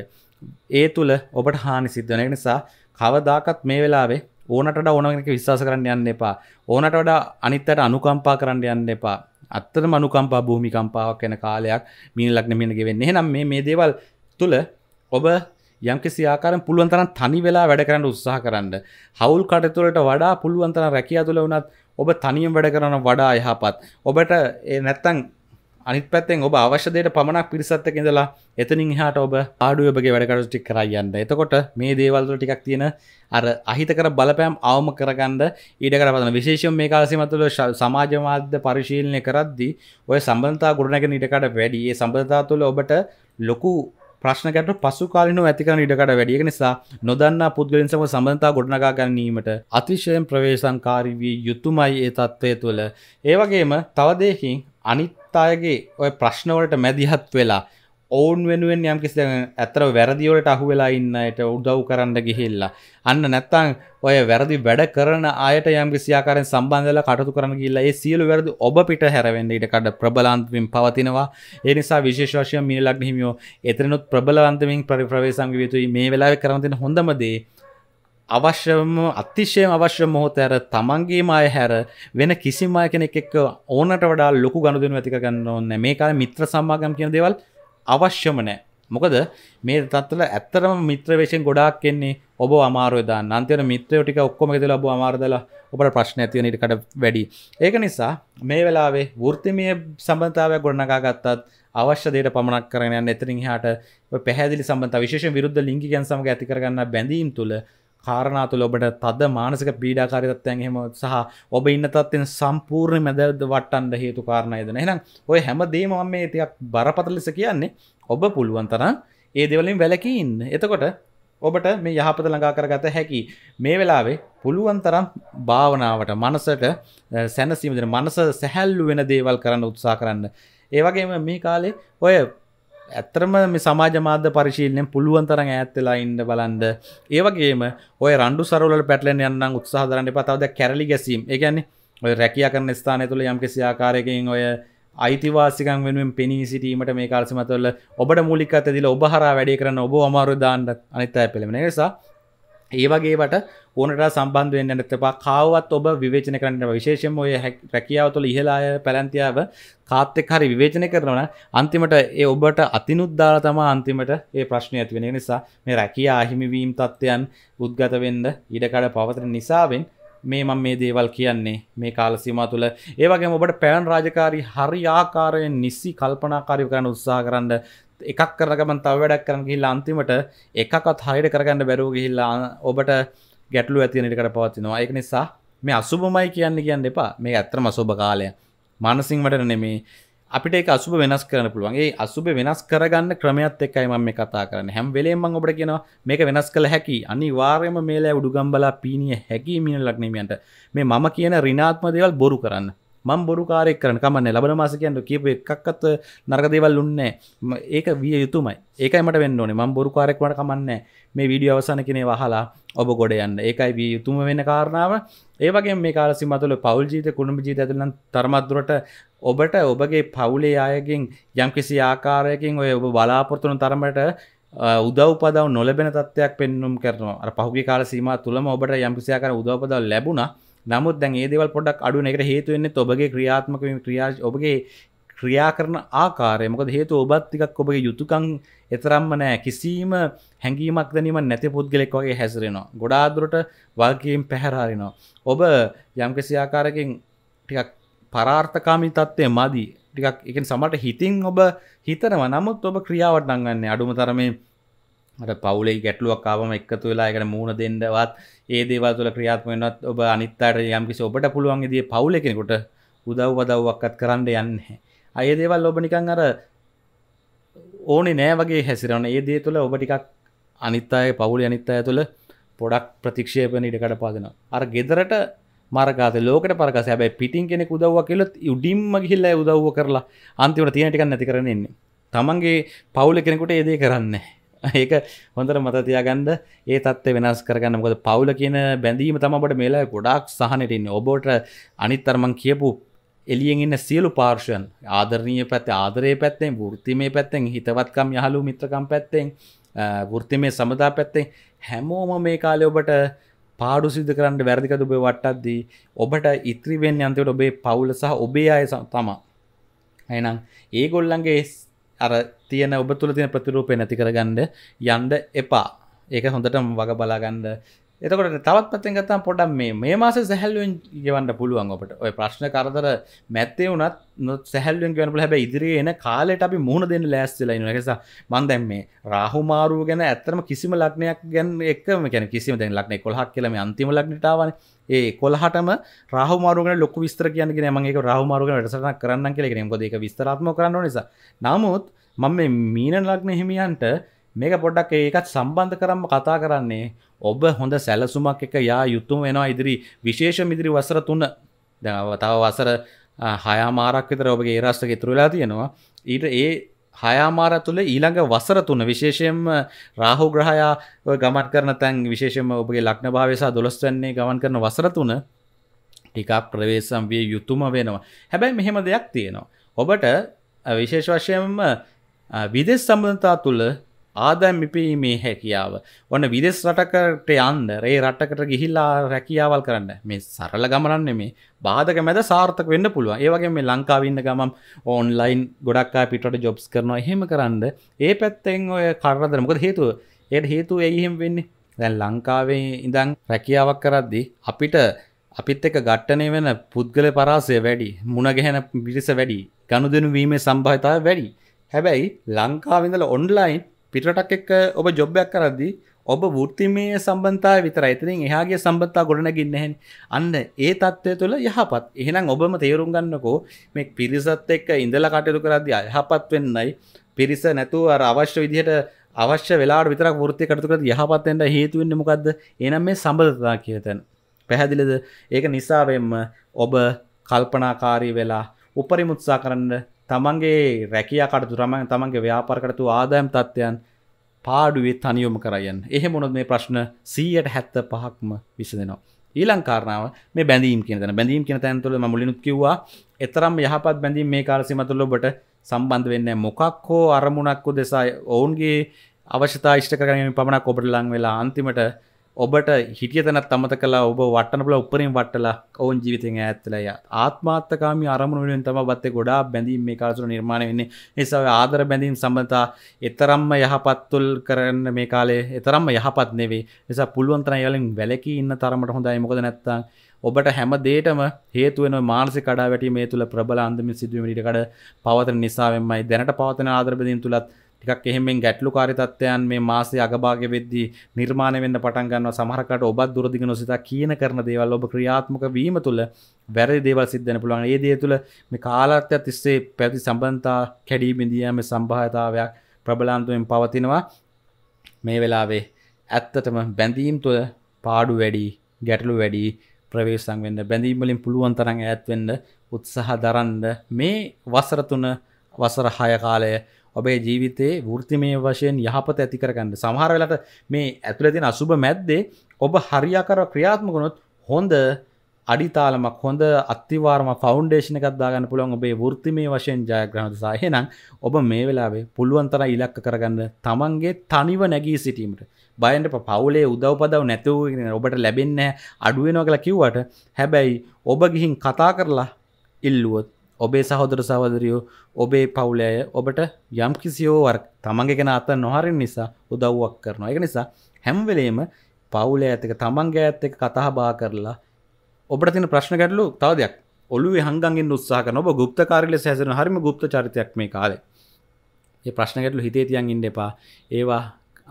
ඒ තුළ ඔබට හානි සිද්ධන නිසා කවදාකත් මේ වෙලාවේ ඕනට ඕනක විශවාස කරන්න යන්න එපා ඕනට වඩා අනිත්තට අනුකම්පා කරන්න යන්න එපා අත්තට මනුකම්පා භූමිකම්පාවක් යන කාලයක් මීන ලක්න මෙනගෙවෙන්න එහනම් මේ මේ දේවල් තුළ ඔබ යම්කිසි ආකාරයෙන් පුළුවන් තරම් තනි වෙලා වැඩ කරන්න උත්සාහ කරන්න. හවුල් කටයුතුවලට වඩා පුළුවන් තරම් රැකියාව තුළ වුණත් ඔබ තනියෙන් වැඩ කරන වඩා යහපත්. ඔබට ඒ නැත්තම් අනිත් පැත්තෙන් ඔබ අවශ්‍ය දෙයට පමණක් පිරිසත් එක්ක ඉඳලා එතනින් එහාට ඔබ ආඩුවේ ඔබගේ වැඩ කටයුතු ටික කරා යන්න. එතකොට මේ දේවල් වල ටිකක් තියෙන අර අහිතකර බලපෑම් අවම කරගන්න ඊට කරපතන විශේෂයෙන් මේ කාලේ සීමා තුළ සමාජ මාධ්‍ය පරිශීලනය කරද්දී ඔය සම්බන්ධතා ගොඩනගෙන ඊටකට වැඩි ඒ සම්බන්ධතාව තුළ ඔබට ලොකු ප්‍රශ්නකට පසු කාලන ඇතිකන ඉඩකට වැඩිය නිසා නොදන්න පුද්ගලින් සම සබඳතා ගොඩනගා ගැනීමට අතිශයෙන් ප්‍රවේශංකාරී වී යුතුමයි ඒ තත්ත්වය තුළ ඒවගේම තවදයකින් අනිත් අයගේ ඔය ප්‍රශ්නවලට මැදිහත් වෙලා ඔවුන් වෙනුවෙන් යම් කිසි ඇතර වැරදිවලට අහු වෙලා ඉන්නයට උදව් කරන්න ගිහිල්ලා අන්න නැත්තං ඔය වැරදි වැඩ කරන අයට යම් කිසියාකාරෙන් සම්බන්ධල කටතු කරන ගිල්ලා ඒ සියලු වැරදි ඔබ පිට හැරවෙන්න ඉට කඩ ප්‍රබලාන්තමින් පවතිනවා ඒ නිසා විශේෂවශය මිල ලක් හිමියෝ එතනොත් ප්‍රබලවන්තමින් පරිප්‍රවේසංග යුතුයි මේ වෙලාව කරවතින හොඳමදේ අවශ්‍යම අතිශයම අවශ්‍ය මොහොත ඇර තමන්ගේම අය හැර වෙන කිසිම අය කෙනෙක් එක්ක ඕනට වඩා ලොකු ගණුදෙනු ඇතික ගන්න ඕන්න මේ කාල මිත්‍ර සම්මාගම් කියන දේවල් අවශ්‍යම නෑ මොකද මේ තත්වල ඇත්තරම මිත්‍රවේශෙන් ගොඩක් කෙන්නේ ඔබ අමාරුවද අන්තර මිත්‍රයෝටික ඔක්කොම ෙදල ඔබ අමාරදලා ඔබට ප්‍රශ්න ඇතිය නිට කට වැඩි ඒක නිසා මේ වෙලාවේ වෘතිමය සබන්තාවයක් ගොඩනකා ගත්තත් අවශ්‍ය දේට පමණක් කරන එතරින් හට පැහැදිලි සබඳ විශේෂ විරුද්ධ ලිංගිකයන් සමඟ ඇතිකරගන්න බැඳීම් තුළ කාරණා තුළ ඔබට තද මානසික පීඩාකාරීත්වයන් එහෙම සහ ඔබ ඉන්න තත්ත්වෙන් සම්පූර්ණ මැදවද වටන්න හේතු කාරණයද එහෙනම් ඔය හැමදේම මම මේ ටිකක් බරපතල ලෙස කියන්නේ ඔබ පුළුවන් තරම් ඒ දේවලින් වැළකී ඉන්න. එතකොට ඔබට මේ යහපත ළඟා කරගත හැකි. මේ වෙලාවේ පුළුවන් තරම් භාවනාවට මනසට සැනසීම දෙන මනස සැහැල්ලු වෙන දේවල් කරන්න උත්සාහ කරන්න. ඒ වගේම මේ කාලේ ඔය ඇත්තරම මේ සමාජ මාධ්‍ය පරිශීලනය පුළුවන් තරම් ඈත් වෙලා ඉන්න බලන්න. ඒ වගේම ඔය රණ්ඩු සරවල වලට යන්න උත්සාහ දරන්න එපා. තවද කැරලි ගැසීම්. ඒ කියන්නේ ඔය රැකියා කරන ස්ථානය තුල යම්කිසි ආකාරයකින් ඔය අයිතිවාසිකන් වෙනුවෙන් පෙනී සිටීමට මේ කාල්සිමතවල ඔබට මූලිකත් ඇදිල ඔබහර වැඩේ කරන්න ඔබ අමාරුදාන්න අනිත්තෑ පෙළෙන නිසා ඒවගේට ඕනට සම්බන්ධ වෙන්නට එපා කාවත් ඔබ විවේචන කරන්න විශේෂම ඔය රැකියාව තුළ ඉහලාය පැලැන්තියාව කාත්තෙක් හරි විවේචනය කරනවන අන්තිමට ඒ ඔබට අතිනුද්දාල තමා අන්තිමට ඒ ප්‍රශ්නය ඇතිවෙන නිසා මේ රැකයා අහිමිවීම් තත්ත්වයන් උද්ගතවෙන්ද ඉඩකඩ පවතන නිසාවෙන් මේ මම මේ දේවල් කියන්නේ මේ කාලසිම තුළ ඒවගේ ඔබට පැන් රාජකාරි හරි ආකාරයෙන් නිස්සි කල්පනාකාරය කරන උත්සා කරන්න එකක් කරගමන් තව වැඩක් කරන්න ගිල්ලා අන්තිමට එකකත් හරියට කරගන්න බැරූ ගිහිල්ලා ඔබට ගැටලු ඇතිනටකට පවතිනවා ඒක නිසා මේ අසුභමයි කියන්න කියන්න එපා මේ ඇත්තම අසුභ කාලය මානසින් වට නෙමේ අපිට ඒක අසුබ වෙනස් කරන්න පුළුවන්ගේ අසුබ වෙනස් කරගන්න ක්‍රමයත් එක්කයි මම මේ කතා කරන්න හැම් වෙලේම මම ඔබට කියනවා මේක වෙනස් කළ හැකි අනිවාර්යයෙන්ම මේලෑ උඩුගම්බලා පීනිය හැකි මිනිලක් නෙමෙයන්ට මේ මම කියන ඍණාත්මක දේවල් බොරු කරන්න මං බොරු කාරෙක් කරන කමන්න ලබන මාස කියන්න කියප එකක්කත් නර්ගදේවල් උන්න ඒක විය යුතුමයි ඒකමට වෙන්න ඕනේ මං බොරු කාරෙක්වට කමන්න මේ වීඩිය අවසන කනේ වහලා ඔබ ගොඩ යන්න ඒකයි විය යුතුම වෙන කාරණාව ඒවගේ මේ කාලසි මතුල පවල් ජීත කුණුඹ ජීත ඇතුලන් තරමත්දුරට ඔබට ඔබගේ පවුලේ අයගෙන් යම්කිසි ආකාරයකින් ඔය ඔබ බලාපොරතුන තරමට උදව්පදාව නොලබෙන තත්වයක් පෙන්නුම් කරනවා අර පහුගේ කාල සීම තුළම ඔබට යම්කිසියා කර උදව්පදාව ලැබුණා නමුත් දැන් ඒ දෙවල් පොඩක් අඩුන එකට හේතුවෙන්නේ ඔබගේ ක්‍රියාත්මකම ක්‍රියා ඔබගේ ක්‍රියා කරන ආකාරය මොකද හේතු ඔබත්තිකක් ඔබගේ යුතුකං එතරම්ම නෑ කිසිීම හැඟීමක් දැනීම නැති පුද්ගලෙක් වගේ හැසිරෙනවා ගොඩාදුරට වල්කීම් පැහැරාරිනවා ඔබ යම්කිසි ආකාරකින් ටිකක් පරාර්ථකාමි තත්ත්වය මදී ටිකක් එක සමට හිතින් ඔබ හිතනව නමුත් ඔබ ක්‍රියාවට නංගන්න අඩුම තරමේ පවුලේ ගැටලුවක් ආවම එකතු වෙලා එකට මූුණ දෙන්නවත් ඒ දේවල් තුළ ක්‍රියාත්ම වෙනත් ඔබ අනිත්තාට යම්කිසි ඔබට පුළුවන් ඉදිේ පවුල කෙනෙකුට උදව් පදව්වක්කත් කරන්න යන්නේ අය දේවල් ඔබ නිකං අර ඕනේ නෑ වගේ හැසිරන ඒ දේ තුළ ඔබ ටිකක් අනිත්තාය පවුල අනිත්තාය තුළ පොඩක් ප්‍රතික්ෂේපන ඉඩකට පාදෙන අර ගෙදරට මරකාත ලෝකට පරකස හැබයි පිටින් කෙනෙ උදව්ව කියලොත් උඩින්ම ගිහිල්ල උදව්ව කරලා අන්තිවට තියෙනටිකක් නැති කරන්නේ තමන්ගේ පවුල කෙනෙකුට ඒදේ කරන්නේ ඒක හොඳර මතතියාගන්ඩ ඒ තත්ව වෙනස් කරගන්න මොද පවුල කියන බැඳීම තමට මේලා ගොඩක් සහනටන්න ඔබෝට අනිත්තර්මං කියපු එලියෙන් ඉන්න සියලු පාර්ෂයන් ආදරණීය පැත්ත ආදරය පැත්තෙන් ෘතිමේ පැත්තෙන් හිතවත්කම් යහලු මිත්‍රකම් පැත්තෙන් ෘතිමේ සමතා පැත්තෙන් හැමෝම මේ කාලය ඔබට පාඩු සිද කරන්න වැරදිකද ඔබේ වට්ටත්දී ඔබට ඉත්‍රීවෙන් යන්තවට ඔබේ පවුල සහ ඔබේ අය තමා ඇනම් ඒගොල්ලන්ගේ අර තියන ඔබ තුළ තියන ප්‍රතිරූපය නැති කරගන්න යන්ඩ එපා ඒක හොඳට වග බලාගන්න එතකට තවත් පත්තෙන් ගත්තම් පොඩක් මේ මේ මාස සැහැල්ලුවෙන් ගවන්න පුළුවන් ඔට ඔය ප්‍රශ්න කරදර මැත්තේ වනත් නොත් සැහල්ලුවෙන් ගවනපුල හැබ ඉදිරිිය එන කාලෙට අපි මුහුණ දෙන්න ලෑස්සලයි නිකෙස මන්දැම් මේ රාහුමාරුව ගැන ඇතරම කිසිම ලක්නයක් ගැන් එක්ම කැන කිසිම දැන් ලක්නෙ කොහක් කියලම අන්තිම ලක්නටාවන්නේ ඒ කොල්හටම රහමාරුගෙන ලොක විස්තර කියනගෙන මගේ රහමාරුග වැඩසන කරන්න කෙලෙන බොදක විස්තරත්ම කරන්න නිසා නමුත් මම මේ මීන ලක්න හිමියන්ට මේක පොඩ්ඩක් ඒකත් සම්බන්ධ කරම්ම කතා කරන්නේ ඔබ හොඳ සැලසුමක් එක යා යුතුම වෙනවා ඉදිරි විශේෂ මිදිරි වසර තුන්න දැව තව වසර හයාමාරක් විතර ඔබගේ ඒරස්ටක තුරලා තියෙනවා ඊට ඒ හයාමාර තුළ ඊළඟ වසර තුන විශේෂයෙන්ම රාහු ග්‍රහයා ගමන් කරන තැන් විශේෂම ඔබගේ ලක්න භාවසා දොළස්වන්නේ ගමන් කරන වසර තුන ටිකක් ප්‍රවේශම් විය යුතුම වෙනවා හැබැයි මෙහෙම දෙයක් තියෙනවා ඔබට විශේෂ වශයෙන්ම විදෙස් සම්බන්ධතා තුළ ආදැම් ඉපීමේ හැකියාව ඔන්න විදෙස් රටකට යන්ද රේ රටකට ගිහිල්ලා රැකියාවල් කරන්න මේ සරල ගමනන්න මේ බාධක මැද සාර්ථක වෙන්න පුළුවන් ඒවගේ මේ ලංකාවන්න ගමම් ඕන්ලයින් ගොඩක්කා පිට ජොබ්ස් කරනවා එහෙම කරන්න ඒ පැත්තෙන් ඔය කරදර මොකද හේතුව එයට හේතු එයිහෙම වෙන්නේ දැන් ලංකාවේ ඉඳං රැකියාවක් කරද්දි අපිට අපිත් එක ගට්ටනය වෙන පුද්ගල පරාසය වැඩි මුණගැහැන පිරිස වැඩි ගණුදනු වීමේ සම්භාතාව වැඩි හැබැයි ලංකාවිඳල ඔන්ලයින් පිටරටක් එක්ක ඔබ ජොබ්යක් කරද්දි ඔබ වෘත්තිමය සම්බන්තා විතර ඉතිරින් එහාගේ සම්බත්තා ගොඩනැගින්නහැන් අන්න ඒ තත්ත්වය තුළ යහපත් එහෙනම් ඔබම තේරුම් ගන්නකෝ මේ පිරිසත් එක්ක ඉඳල කටයුතු කරද්දි අයහපත් වෙන්නයි පිරිස නැතුව අර අවශ්‍ය විදිහට අවශ්‍ය වෙලාට විතරක් වෘත්තිය කටයුතු කරද්දි යහපත්වෙන්න හේතු වෙන්නේ මොකද්ද එහෙනම් මේ සම්බන්ධතා කියතන පැහැදිලිද ඒක නිසාවෙන්ම ඔබ කල්පනාකාරී වෙලා උපරිම උත්සාහ කරන්න තමන්ගේ රැකයා කටතු තමන් තමන්ගේ ව්‍යාපරකටතු ආදායම් තත්ත්වයන් පාඩුවේ තනියුම් කරයන් එහෙ මොනොත් මේ ප්‍රශ්න සීයට හැත්ත පහක්ම විසඳෙනවා. ඊලංකාරනාව මේ බැඳීම් කියන බැඳීම් කියෙන තැන්තුල මුලිනුත් කිවවා එතරම් යහපත් බැඳීම් මේ කාරසිමතුල්ලොබට සම්බන්ධ වෙන්න මොකක් හෝ අරමුණක්කු දෙසා ඔවුන්ගේ අවශ්‍යතා ෂ්ට කරගෙන පමණක් ඔබට ලංවෙලා අන්තිමට ඔබට හිටිය තැනත් අමත කලා ඔබ වටනබල උපරින් වටලා ඔවුන් ජීවිතෙන් ඇත්තලය ආත්මාත්තකාම අරමුණුවෙන් තම බත්ත ගොඩා බැඳීම මේ කාසු නිර්මාණය වෙන්නේ නිසා ආදර බැඳීම් සම්බඳතා එතරම්ම යහපත්තුල් කරන්න මේ කාලේ එතරම්ම යහපත් නෙවේ නිසා පුළුවන්තන යලින් වැලකී ඉන්න තරමට හොඳයි මොකද නැත්තං ඔබට හැම දේටම හේතුවෙන මානසි කඩා වැටීම මේ තුළ ප්‍රබල අන්දමින් සිදුවීම ඉඩකඩ පවතන නිසාවෙන්මයි දැනට පවතන ආදරබැඳීම් තුළත් ටිකක් එහෙමෙන් ගැටලුකාරී තත්ත්වයන් මේ මාසේ අගභාගය වෙද්දී නිර්මාණය වෙන්න පටන් ගන්නවා සමහරකට ඔබත් දුරදිග නොසිතා කියන කරන දේවල් ඔබ ක්‍රියාත්මක වීම තුළ වැරදි දේවල් සිද්ධ වෙන්න පුළුවන්. ඒ දේ තුළ මේ කාලාර්ථය තිස්සේ පැවති සම්බන්ධතා කැඩී බිඳී යෑමේ සම්භාවිතාවයක් ප්‍රබලන්තයෙන් පවතිනවා. මේ වෙලාවේ ඇත්තටම බැඳීම් තුළ පාඩු වැඩි, ගැටලු වැඩි ප්‍රවේශම් වෙන්න බැඳීම් වලින් පුළුවන් තරම් ඈත් වෙන්න උත්සාහ දරන්න මේ වසර තුන වසර 6 කාලය ඔබේ ජීවිතයේ වෘතිමය වශයෙන් යහපත ඇති කරගන්න සමහරවෙලට මේ ඇතුළතින අසුභ මැද්දේ ඔබ හරියාකර ක්‍රියාත්මකනොත් හොඳ අඩිතාලමක් හොඳ අත්තිවාරම ෆෞන්ඩේෂන එකක් දාගන්න පුළුවන් ඔබේ වෘතිමය වශයෙන් ජයග්‍රහණ සාහෙනම් ඔබ මේ වෙලාවේ පුළුවන්තර ඉලක්ක කරගන්න තමන්ගේ තනිව නැගී සිටීමට බයන්ට පවුලේ උදව්පදව නැතවගෙන ඔබට ලැබෙන්නේ අඩුවෙනවා කියලා කිව්වට හැබැයි ඔබ ගිහින් කතා කරලා ඉල්ලුවොත් ඔබේ සහෝදර සහෝදරියෝ ඔබේ පවුලය ඔබට යම් කිසියෝ වර් තමන්ගේ කෙන අත නොහරින් නිසා උදව්වක් කරනවා එක නිසා හැම්වෙලේම පවුල ඇතික තමන්ගේ ඇත් එක කතහ බා කරලා ඔබට තින ප්‍රශ්න ගැටලු තව දෙයක් ඔලු හංගින් උත්සාහ නොබ ගුප්තකාරල සැසන හරිම ගුප්ත චරිතයක් මේ කාලේ ඒ ප්‍රශ්න ගැටලු හිතේ තියන් ඉන්න එපා ඒවා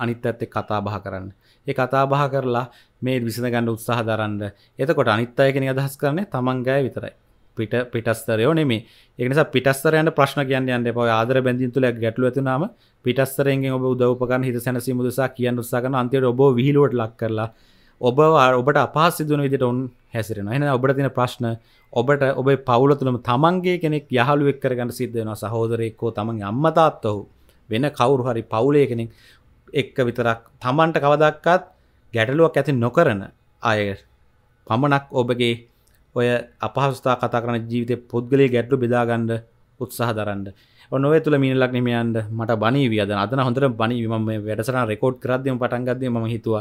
අනිත් ඇත්තේ කතා බහ කරන්න ඒ කතා බහ කරලා මේ විසඳ ගන්න උත්සාහ දරන්න එතකොට අනිත් අය කෙන අදහස් කරන්නේ තමන්ගය විතරයි පිට පිටස්තරයෝ නෙමේ ඒනිසා පිටස්තරයන්ට ප්‍රශ්න කියන්න යන්න පව ආදර බැඳින් තුළ ගැටලු ඇතුනම පිටස්තරෙන්ගේ ඔබ උදවපකන් හිත සැනසීම දෙසා කියන්න උත්සාකන අන්තියට ඔබ විහිලුවට ලක් කරලා ඔබ ඔබට අපහසිදුවන විදිට ඔවන් හැසිරෙන එන ඔබට තින ප්‍රශ්න ඔබට ඔබේ පවුල තුළම තමන්ගේ කෙනෙක් යහළුවෙක් කරගන්න සිද්ධෙනවා සහෝදරයෙක්කෝ තමන් අම්මතාත්තහු වෙන කවුරු හරි පවුලය කෙනෙක් එක්ක විතරක් තමන්ට කවදක්කත් ගැටලුවක් ඇති නොකරන අය පමණක් ඔබගේ ඔය අපහස්ථා කතා කරන ජීවිතය පුද්ගලේ ගැට්ලු බෙදාගන්ඩ උත්සාහ දරන්න නොව තුළ මිනිලක් නිමයන්ට මට බනී වියද අදන හොඳර බනි ම වැඩසන රෙකෝඩ් කරදම පටන්ගද ම හිතුව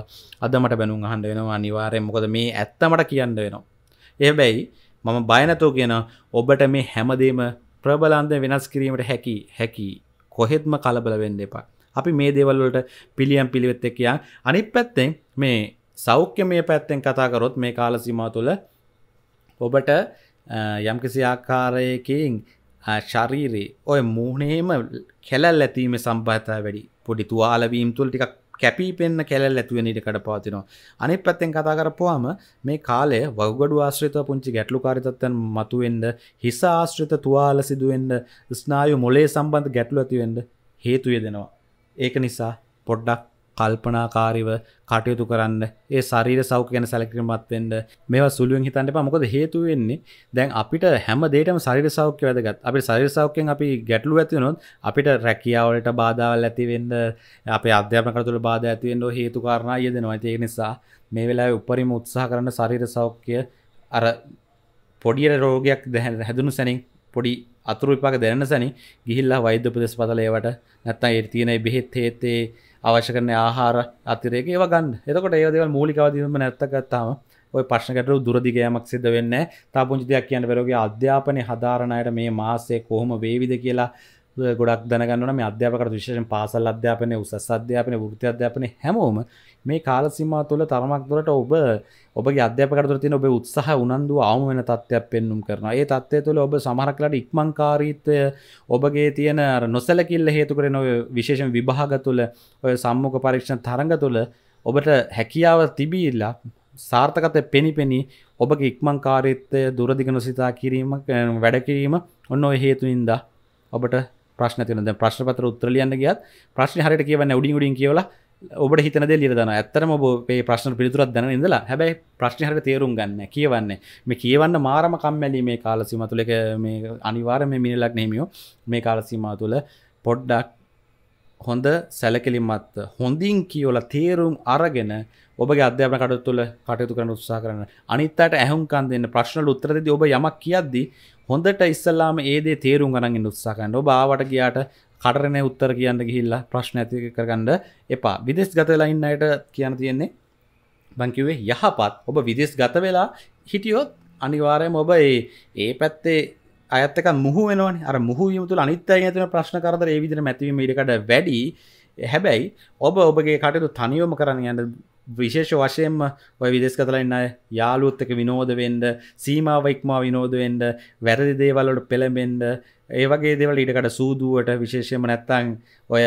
අදමට බැනුම් හන්ඩ වෙනවා අනිවාරය මොකද මේ ඇත්තමට කියන්න වෙනවා. එහැබැයි මම බයනතෝ කියන ඔබට මේ හැමදේම ප්‍රබලන්ද වෙනස් කිරීමට හැකි හැකි කොහෙත්ම කලබල වෙන්න එපා. අපි මේ දේවල්වලට පිළියම් පිළිවෙත් එක්කයා අනිත් පැත්තෙන් මේ සෞඛ්‍ය මේ පැත්තෙන් කතාකරොත් මේ කාලසිමා තුළ ඔබට යම්කිසි ආකාරයකින් ශරීරයේ ඔය මූහනේම කෙලල් ඇතිීම සම්බාතා වැඩි පොඩි තුවාලවීම් තුළ ටිකක් කැපී පෙන්න්න කෙලල් ඇතුවෙන ඉට කඩ පාතිනවා අනි පැත්තෙන් කතා කරපුවාම මේ කාලේ වගඩු ආශ්‍රිත පුංචි ගැටලු කාරිතත්වන් මතුවෙන්ඩ හිස ආශ්‍රිත තුවාල සිදුවෙන්ඩ ස්නායු මොලේ සම්බන්ධ ගැටලු ඇතිවෙන්ඩ හේතුය දෙනවා ඒක නිසා පොඩ්ඩක් කල්පනාකාරිව කටයුතු කරන්න ඒ ශරීර සෞඛ්‍ය ගැන සැලකිරීමත්වෙන්ට මේවා සුළුවෙන් හිතන්න එපා මොකද හේතු වෙන්නේ දැන් අපිට හැම දෙයකම ශරීර සෞඛ්‍ය වැදගත්. අපි ශරීර සෞඛ්‍යයෙන් අපි ගැටලු ඇති වුණොත් අපිට රැකියාවලට බාධාවල් ඇති වෙන්න අපේ අධ්‍යාපන කටයුතු වල බාධා ඇති වෙන්න හේතු කාරණා යෙදෙනවා. ඒක නිසා මේ වෙලාවේ උපරිම උත්සාහ කරන ශරීර සෞඛ්‍ය අර පොඩියට රෝගයක් හැදුණු සැනින් පොඩි අතුරු විපාක දැනන්න සැනි ගිහිල්ලා වෛද්‍ය උපදෙස් පතලේවට නැත්තම් ඒ තියෙන බෙහෙත් හේතේ අවශ්‍ය කරන ආහාර අතිරේක ඒවා ගන්න. එතකොට ඒ දේවල් මූලිකව දීම නැත්තගත්තාම ඔය ප්‍රශ්නකට දුරදිගෑමක් සිද්ධ වෙන්නේ. තා පුංචි දෙයක් කියන්න බැරෝගේ අධ්‍යාපනයේ හදාරණයට මේ මාසයේ කොහොම වේවිද කියලා ගොඩක් දැනගන්නන මේ අධ්‍යාපකට විශේෂෙන් පාසල් අධ්‍යාපනය උසස් අධ්‍යාපනය වෘති අධ්‍යාපනය හැමෝම මේ කාලසිමා තුළ තරමක් දුරට ඔබ ඔබගේ අධ්‍යපකට තින ඔබ උත්සාහ උනන්දු අවම වෙන තත්ත්වයක් පෙන්නුම් කරන ඒ තත්වය තුළ ඔබ සමහරක්ලට ඉක්මංකාරීත්වය ඔබගේ තියෙන නොසැලකිල්ල හේතු කරන විශේෂෙන් විභාග තුළ ඔය සම්මෝක පරීක්ෂණ තරඟ තුළ ඔබට හැකියාව තිබීල්ලා සාර්ථකත පෙනි පෙනි ඔබ ඉක්මංකාරීත්වය දුරදිග නොසිතා කිරීම වැඩකිරීම ඔන්න ඔය හේතුයින්ද ඔබට ප්‍රශ්න තින ප්‍රශ්නපතර උත්තර ලියන්න ගියත් ප්‍රශ්න හරිට කියවන්න උඩින් උඩින් කියවලා ඔබට හිතනද ලියදන ඇත්තරම ඔබේ ප්‍රශ්න පිළිතුරත් දැන ඉඳලා හැබැයි ප්‍රශ්න හර තේරුම් ගන්න කියවන්නේ මේ කියවන්න මාරම කම්මැලි මේ කාලසිම තුළ එක මේ අනිවාර මේ මිනිලක් නෙමියෝ මේ කාලසීමා තුළ පොඩ්ඩක් හොඳ සැලකලිමත් හොඳින් කියෝල තේරුම් අරගෙන ඔබගේ අධ්‍යාපන කටයුතු තුළ කටයුතු කරන උත්සාහ කරන අනිත්තාට ඇහුම්කන් දෙන්න ප්‍රශ්නල උත්තරදී ඔබ යමක් කියද්දී හොඳට ඉස්සල්ලාම ඒදේ තේරුම් ගනගින් උත්සාකන්න බාවට ගියාට කටරන උත්තර කියන්න ගිහිල්ලා ප්‍රශ්න ඇති කරගන්න එපා විදෙස් ගතලයින්නයට කියන්න තියෙන්නේ බංකිවේ යහපත් ඔබ විදෙස් ගත වෙලා හිටියොත් අනිවාරයම ඔබ ඒ ඒ පැත්තේ අඇත්තක මුහ වෙනවන අර මුහයමුතු අනිත්තය ඇතින ප්‍රශ්න කරදර ඒ විදින මැතිවීම ඉඩකට වැඩි හැබැයි ඔබ ඔබගේ කටයුතු තනියෝම කරන්න යන්න විශේෂ වශයෙන්ම ඔය විදෙස් කතලන්න යාලුත්තක විනෝදවෙන්ඩ සීමාවයික්මා විනෝදුවෙන්ඩ වැරදි දේවල්ලට පෙළඹෙන්ඩ ඒවගේ දෙවල් ඉටකට සූදුවට විශේෂයම නැත්තං ඔය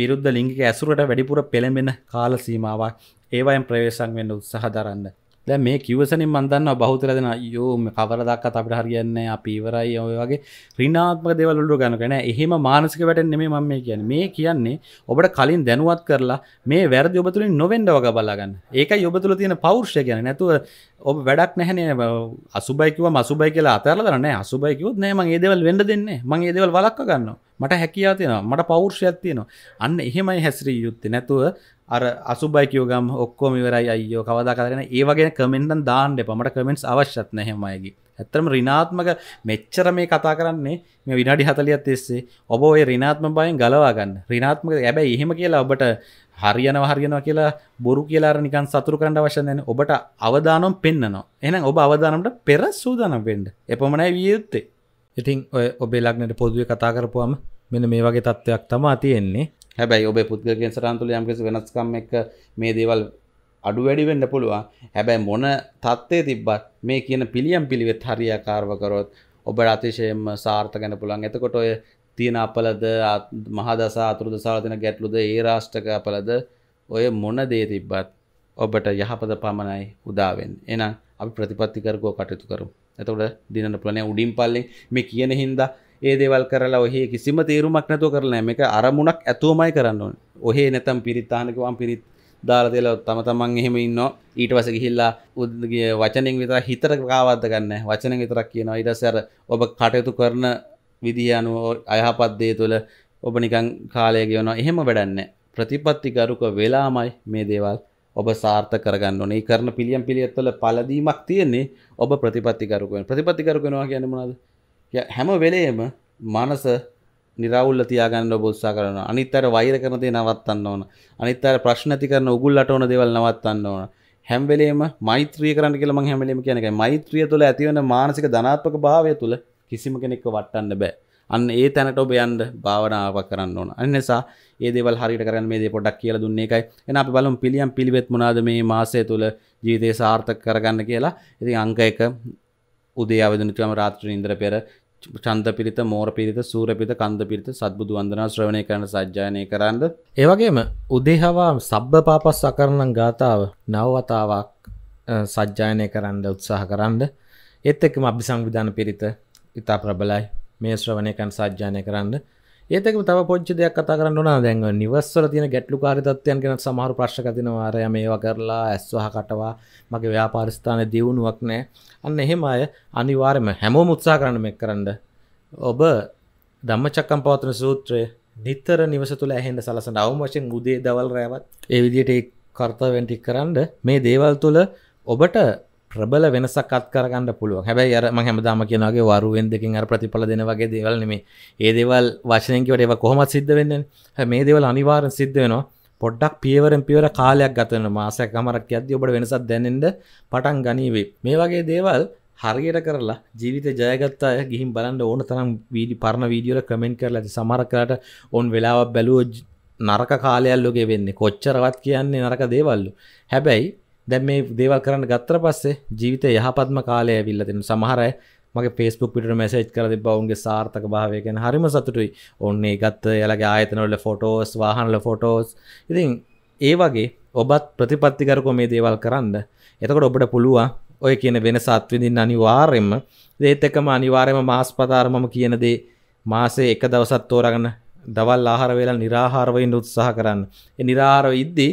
විරුද්ධ ලිංගික ඇසුරට වැඩිපුර පෙළඹෙන කාල සීමාවක් ඒවයන් ප්‍රවේශන් වෙන්න උත්සහ දරන්න දැ මේ කිවසනින් මන්දන්න බහතර දෙෙන යෝ කවරදක්කත් අපට හරිගන්නේ අපිවරයි ඔය වගේ රිනාත්ම දෙවලුල්ලු ගැනගැන එහෙම මානසික වැට නෙමේ මම මේ කියන මේ කියන්නේ ඔබට කලින් දැනුවත් කරලා මේ වැරදි ඔබතුලින් නොවෙන්ඩ වග බලාගන්න ඒක යොබතුල තියෙන පෞර්ෂය ගැන නැතුව ඔබ වැඩක් නැහැන අසුබයිකව මසුබයි කියලා අතරල දරන්න අසුබයිකවත් නෑ මං ඒදවල් වෙඩ දෙන්න මං ඒදවල් වලක් ගන්න මට හැකියා තියෙන මට පෞර්ෂයක් තියෙනවා අන්න එහෙමයි හැසිරී යුත්තේ නැතුව අර අසුබයිකෝගම් ඔක්කෝම ඉවරයි අයෝ කවදා කරන ඒවගේ කමෙන්ටන් දාන්නඩ පමට කමෙන්ට්ස් අවශ්‍යත් නැහෙමයගේ ඇත්තම රිනාත්මක මෙච්චර මේ කතා කරන්නේ මේ විනාඩි හතලියත් එස්සේ ඔබ ඔය රිනාත්ම බයෙන් ගලවාගන්න රිනාත්මක ඇබැයි එහෙම කියලා ඔබට හරියන හරියනවා කියලා බොරු කියලා නිකන් සතුරු කරන්න වශයෙන් ඔබට අවදානම් පෙන්න්නනවා එනම් ඔබ අවදානමට පෙර සූදානම් වෙන්ඩ එපමණයි විය යුත්තේ ඉතින් ඔය ඔබේ ලක්නට පොදුව කතා කරපුවාම මෙන මේ වගේ තත්ත්වයක් තමා තියෙන්නේ හැබැයි ඔබ පුද්ගගෙන් සරන්තුල යම්කිසි වෙනස්කම් එක මේ දේවල් අඩු වැඩි වෙන්න පුළුවන් හැබැයි මොන තත්ත්වයේ තිබ්බත් මේ කියන පිළියම් පිළිවෙත් හරියාකාරව කරොත් ඔබට අතිශයම සාර්ථක වෙන්න පුළුවන් එතකොට ඔය තියෙන අපලද මහදසා අතුරු දසාල තින ගැටලුද ඒ රාෂ්ටක අපලද ඔය මොන දේ තිබ්බත් ඔබට යහපත පමණයි උදාවෙන් එනම් අපි ප්‍රතිපත්තිකරකෝ කටයුතු කරු එතකොට දිනන ප්‍රලනය උඩින් පල්ලෙන් මේ කියන හින්දා ඒ දේවල් කරලා ඔහේ කිසිම තේරුමක් නැතුව කරලා මේක අරමුණක් ඇතුවමයි කරන්න ඕනේ. ඔහේ නැතම් පිරිත්තානකවම් පිරිත් දාලා දේලා තම තමන් එහෙම ඉන්නවා. ඊට පස්සේ ගිහිල්ලා වචනෙන් විතර හිතට කාවද්ද ගන්න නැහැ. වචනෙන් විතරක් කියනවා. ඊට පස්සේ අර ඔබ කටයුතු කරන විදිහ අනුව අයහපත්දේ තුළ ඔබ නිකං කාලය ගෙවන එහෙම වැඩන්න ප්‍රතිපත්තිකරුක වෙලාමයි මේ දේවල් ඔබ සාර්ථ කරගන්න ඕනේ කරන පිළියම් පිළියත්වල පලදීමක් තියෙන්නේ ඔබ ප්‍රතිපත්තිකරුකෙන් ප්‍රතිපත්තිකරුකෙනවා කියන්න මොනද හැම වෙලේම මනස නිරවුල්ල තියාගන්න බොත්සා කරන අනිත්තර වෛර කරනදේ නවත්තන්න ඕන අනිත්තර ප්‍රශ්නති කරන උගුල්ලට ඕන දෙවල් නවත්තන්න ඕන හැම්වෙලේම මෛත්‍රී කරන්න කියලම හැමලීම කියන එක මෛත්‍රිය තුළ ඇතිවන මානසික ධනාත්මක භාවය තුළ කිසිම කෙනෙක්ව වටන්න බෑ අන්න ඒ තැනට ඔබ යන්න භාවනාව කරන්න ඕන. ඒ නිසා මේ දේවල් හරියට කරගන්න මේ දේ පොඩ්ඩක් කියලා දුන්නේ එකයි. එහෙනම් අපි බලමු පිළියම් පිළිවෙත් මොනවාද මේ මාසය තුල ජීවිතේ සාර්ථක කරගන්න කියලා. ඉතින් අංක 1 උදේ ආවදිනුතුම රාත්‍රී ඉඳලා පෙර චන්ද පිරිත, මෝර පිරිත, සූර පිරිත, කන්ද පිරිත, සත්බුදු වන්දනා ශ්‍රවණය කරන සජ්ජායනය කරන්න. ඒ වගේම උදේ හවා සබ්බපාපස් අකරණම් ගාතාව නවවතාවක් සජ්ජායනය කරන්න උත්සාහ කරන්න. ඒත් එක්කම අභිසංවිධාන පිරිත ඉතා ප්‍රබලයි මේ ශ්‍රවණයකන් සාජ්‍යානය කරන්න ඒතක තව පොච්ච දෙයක් කතා කරන්න නා දැන්ව නිවස්සල තියෙන ගැටලු කාරිතත්වයන් ගැන සමහර ප්‍රශ්න තින වාරය මේවා කරලා ඇස්වහ කටවා මගේ ව්‍යාපාරිස්ථානය දියුණුවක් නෑ අන්න එහෙම අය අනිවාර්යම හැමෝම උත්සාහ කරන්න මේ කරන්න ඔබ ධම්මචක්කම් පවත්වන සූත්‍රය නිතර නිවස තුළ ඇහෙන්න සලසන අවම වශයෙන් උදේ දවල් රෑවත් ඒ විදිහට ඒ කර්තව්‍යයන් ටික කරන්න මේ දේවල් තුළ ඔබට ප්‍රබල වෙනසක් අත්කරගන්න පුළුව හැබැයි අරම හැමදාම කියනගේ වරුවෙන් දෙකින් අර ප්‍රතිඵල දෙන වගේ දේවල් නෙමේ ඒ දේවල් වශනයකට ඒව කොහොමත් සිද්ධ වෙන්න මේ දේවල් අනිවාරෙන් සිද්ධ වෙනවා පොඩ්ඩක් පියවරෙන් පියවර කාලයක් ගතන මාසයක් අමරක් ඇද ඔබට වෙනසක් දැනෙන්ට පටන් ගනීවේ මේ වගේ දේවල් හරියට කරලා ජීවිත ජයගත්තා ගිහින් බලන්න ඕන තරම් වීඩි පරණ වීඩියෝල කමෙන්ට් කරලා ඇති සමරකරට ඔන් වෙලාවක් බැලුව නරක කාලයල්ලෝගේ වෙන්නේ කොච්චරවත් කියන්නේ නරක දේවල්ලු හැබැයි දැන් මේ දේවල් කරන්න ගත්තර පස්සේ ජීවිත යහපත්ම කාලය ඇවිල්ලා තියෙන සමහර අය මගේ Facebook පිටුට මැසේජ් කරලා තිබ්බා ඔවුන්ගේ සාර්ථක භාවය ගැන හරිම සතුටුයි. ඔන්න ඒ ගත්ත එයාලගේ ආයතනවල ෆොටෝස්, වාහනවල ෆොටෝස්. ඉතින් ඒ වගේ ඔබත් ප්‍රතිපත්තිකරකෝ මේ දේවල් කරන්න. එතකොට ඔබට පුළුවන් ඔය කියන වෙනස අත්විඳින්න අනිවාර්යෙන්ම. ඒත් එක්කම අනිවාර්යෙන්ම මාස්පතාර මම කියන දේ මාසේ එක දවසක් තෝරාගෙන දවල් ආහාර වේලා निराහාරව ඉන්න උත්සාහ කරන්න. ඒ निराහාරව ඉද්දී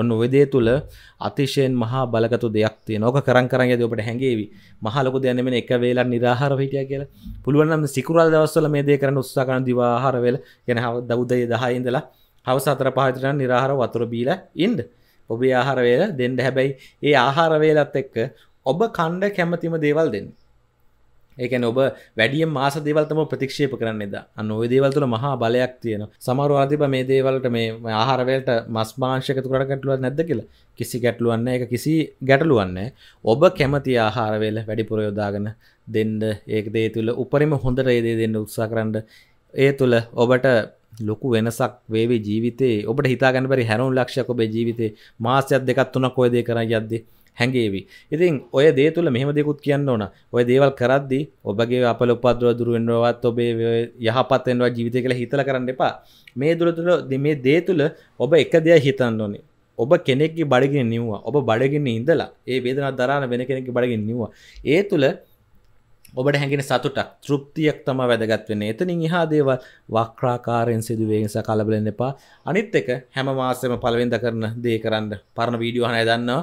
ඔන්න වෙදේ තුළ අතිශයෙන් මහා බලකතු දෙයක් තිය නොක කරන් කරන්න ඇද ඔබට හැඟේවි මහලොක දැනමෙන එක වේලා නිරහර හිටිය කියලා පුළුවන්න්න සිකුරල් දවස්සල මේ දේ කරන උත්සාකන දිවාහරවෙල ගැන දෞද්ධය දහයිඉඳලා හවස අතර පහතරන් නිරහර වතුර බීල ඉන්ඩ ඔබේ ආහාරවේල දෙන්ඩ හැබැයි ඒ ආහාරවේලත් එක්ක ඔබ කණ්ඩ කැමතිම දේවල් දෙන්න ඒක ඔබ වැඩිය මාස දෙවල්තම ප්‍රතික්ෂේප කරන්න ද අන්න ඔය දේවල්තුළ මහා බලයක් තියෙන සමරු අතිබ මේ දේවල්ට මේ ආහරවලට මස් මාංශකතු කරට ගැටලුවත් නැද කියලා කිසි ගැටලුවන්න එක කිසි ගැටලුවන්න ඔබ කැමති ආහාරවේල වැඩිපුර යොදාගෙන දෙන්න ඒක දේ තුළ උපරිම හොඳ රේදේ දෙන්න උත්සා කරන්න ඒ තුළ ඔබට ලොකු වෙනසක් වේවේ ජීවිතේ ඔබට හිතාගන්න පරි හැරුන් ලක්ෂක ඔබේ ජීවිතේ මාසයක් දෙකත් තුනක් කොයදේ කර යද්දේ හැඟේවි ඉතින් ඔය දේ තුළ මෙහම දෙකුත් කියන්න ඕන ඔය දේවල් කරද්දි ඔබගේ අප උපද්‍රව දුරුවෙන්වත් ඔබේ යහපත්තෙන්වා ජීවිතය කළ හිතල කරන්න එපා මේ දුර තුළ දෙමේ දේ තුළ ඔබ එක දෙය හිතන්න ඕනේ ඔබ කෙනෙක් බඩගෙන නිවවා ඔබ බඩගෙන ඉඳලා ඒ වේදනා දරන්න වෙන කෙනෙක් බඩගෙන නිවවා ඒ තුළ ඔබට හැඟෙන සතුටක් තෘප්තියක් තම වැදගත් වෙන එතනින් එහා දේව වක්්‍රාකාරයෙන් සිදුවේනිස කලබලන්න එපා අනිත් එක හැම මාසම පළවෙද කරන දේ කරන්න පරණ වීඩියෝ හනය දන්නවා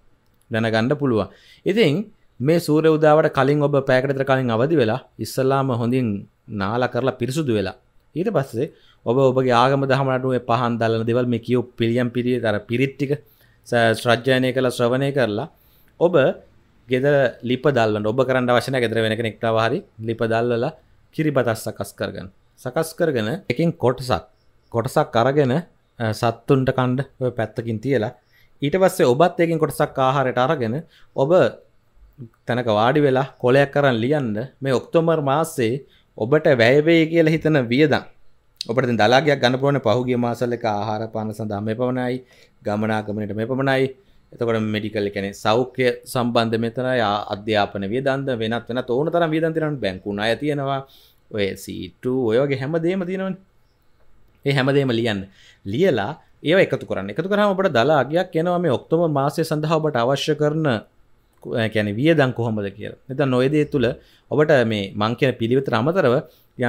දැනගණ්ඩ පුළුවන් ඉතින් මේ සූර උදාවට කලින් ඔබ පෑකටතර කලින් අවදි වෙලා ඉස්සල්ලාම හොඳින් නාල කරලා පිරිසුදු වෙලා ඊට පස්සේ ඔබ ඔබගේ ආගම දහමටුව පහන් දල්ලන දෙවල් මේ කියව් පිළියම් පිරිය තර පිරිත්තික ශ්‍රජ්ජානය කළ ශ්‍රවණය කරලා ඔබ ගෙද ලිප දල්ලන්න ඔබ කරන්න වශන ගෙදර වෙන කෙනෙක්ටාව හරි ලිප දල්ලලා කිරිබතස් සකස් කරගන්න සකස් කරගෙන එකින් කොටසක් කොටසක් අරගෙන සත්තුන්ට කණ්ඩ පැත්තකින් තියලා ඊට පස්සේ ඔබත් ඒකින් කොටසක් ආහාරයට අරගෙන ඔබ තැනක වාඩි වෙලා කොලයක් කරන් ලියන්න මේ ඔක්තෝබර් මාසේ ඔබට වැයවේ කියලා හිතන වියදම් ඔබට දලාගයක් ගන්න පුළුවන් පහුගිය මාසවල එක ආහාර පාන සඳහා මේ පමණයි ගමනාගමනයට මේ පමණයි එතකොට මෙඩිකල් කියන්නේ සෞඛ්‍ය සම්බන්ධ මෙතනයි අධ්‍යාපන වියදම් වෙනත් වෙනත් ඕන තරම් වියදම් තියෙනවා බැංකු ණය තියෙනවා ඔය C2 ඔය වගේ හැමදේම තියෙනවනේ ඒ හැමදේම ලියන්න ලියලා ඒ එකතු කරන්න එකතු කරහම ඔබට දලාගයක් යනවා මේ ඔක්තෝම මාසය සඳහා ඔබට අවශ්‍ය කරන කැන විය දං කොහොමද කියලා එත නොයදේ තුළ ඔබට මේ මං කියන පිළිවෙතර අමතරව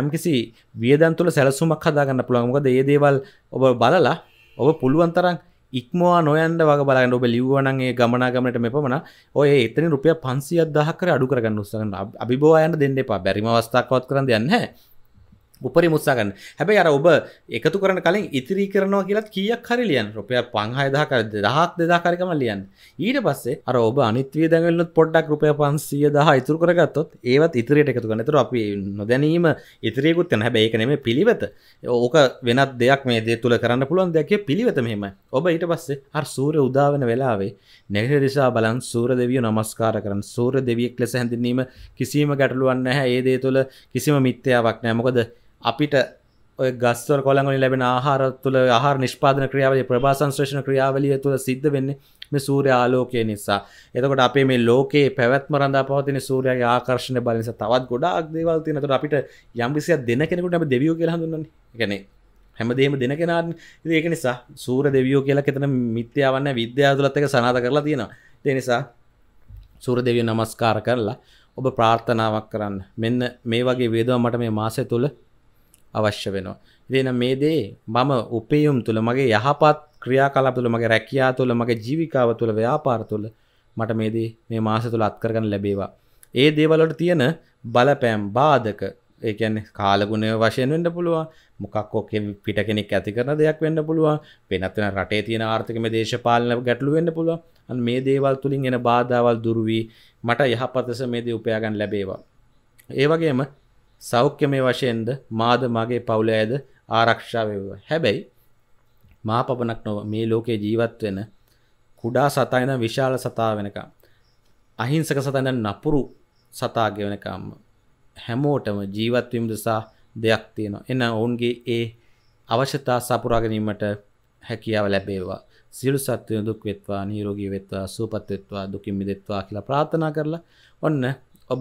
යම් කිසි වියදන් තුළ සැලසුමක් හදාගන්න පුළුවන්මකද ඒ දේවල් ඔබ බලලා ඔබ පුළුවන්තරන් ඉක්මවා නොයන්ද වග බලන්න ඔබ ලිව්වනන්ගේ ගමනාගමට මෙපමන ඔය එතනි රුපිය පන්සිය අදහකර අඩු කරගන්න උත්සන්න අභිබෝයන්න දෙන්න එපා බැරිම අවස්ථාකවත් කරන්න යන්න උපරි මුත්සාගන්න හැබැයි අර ඔබ එකතු කරන කලින් ඉතිරි කරනවා කියලත් කියක් හරි ලියන් රුපය පංහයදාකර දහත් දෙදාකාරිකම ලියන් ඊට පස්සේ අර ඔබ අනිත්වී දැගලත් පොඩ්ඩක් රුපය පන්සිය දහ ඉතුර කරගත්තොත් ඒවත් ඉතිරියට එකතු කනතුර අපි නොදැනීම ඉතිරියකුත් යන හැබැයි ඒකනෙම පිළිවෙත ඕක වෙනත් දෙයක් මේ දේ තුළ කරන්න පුළුවන් දෙයක් පිළිවෙත මෙහෙම ඔබ ඊට පස්සේ අර සූරය උදාවන වෙලාවේ නැගට දිසා බලන් සූර දෙවිය නමස්කාර කරන සූර දෙවියෙක් ලෙස හැඳිනීම කිසිීම ගැටලුවන්න හැ ඒදේ තුළ කිසිම මිත්‍යාවක් නෑ මොකද අපිට ගස්ව කොළගනි ලැබෙන ආහාර තුළ ආහාර නිෂ්පාදන ක්‍රියාවලි ප්‍රභා සංශ්‍රේෂණ ක්‍රියාවලිය තුළ සිද්ධ වෙන්නේ මේ සූර්ය ආලෝකය නිසා එතකොට අපේ මේ ලෝකයේ පැවැත්ම රඳා පවතින සූර්යගේ ආකර්ෂණය බල නිසා තවත් ගොඩාක් දේවල් තියෙනවා. ඒතකොට අපිට යම් කිසියක් දෙන කෙනෙකුට අපි දෙවියෝ කියලා හඳුන්වන්නේ. ඒ කියන්නේ හැමදේම දෙන කෙනාට ඉතින් ඒක නිසා සූර දෙවියෝ කියලා කෙතන මිත්‍යාවන්න විද්‍යාව තුලත් එක සනාථ කරලා තියෙනවා. ඒ නිසා සූර දෙවියෝ නමස්කාර කරලා ඔබ ප්‍රාර්ථනාවක් කරන්න. මෙන්න මේ වගේ වේදවා මට මේ මාසය තුල අවශ්‍ය වෙනවා. ඉතින් මේ දේ මම උපයුම් තුල මගේ යහපත් ක්‍රියාකලාප තුල මගේ රැකියාව තුල මගේ ජීවිකාව තුල ව්‍යාපාර තුල මට මේ දේ මේ මාස තුල අත්කරගන්න ලැබේවා. ඒ දේවල් වලට තියෙන බලපෑම් බාධක ඒ කියන්නේ කාලගුණය වශයෙන් වෙන්න පුළුවන්. මොකක් ඔක පිට කෙනෙක් ඇති කරන දෙයක් වෙන්න පුළුවන්. වෙනත් වෙන රටේ තියෙන ආර්ථික මේ දේශපාලන ගැටලු වෙන්න පුළුවන්. අන්න මේ දේවල් තුලින් එන බාධාවල් දුරු වී මට යහපත ලෙස මේ දේ උපයා ගන්න ලැබේවා. ඒ වගේම සෞඛ්‍යමය වශයෙන්ද මාද මගේ පවුල ඇද ආරක්ෂා වේවා. හැබැයි මා පපනක් නොව මේ ලෝකේ ජීවත් වෙන කුඩා සතා ඉඳන් විශාල සතා වෙනකම් අහිංසක සතා ඉඳන් නපුරු සතාගේ වෙනකම් හැමෝටම ජීවත් වීම දෙසා දෙයක් තියෙනවා. එන ඔවුන්ගේ ඒ අවශ්‍යතා සපුරා ගැනීමට හැකියාව ලැබේවා. සියලු සත්ත්වයන් දුක් වෙත්වා, නිරෝගී වෙත්වා, සුවපත් වෙත්වා, දුකින් මිදෙත්වා කියලා ප්‍රාර්ථනා කරලා ඔන්න ඔබ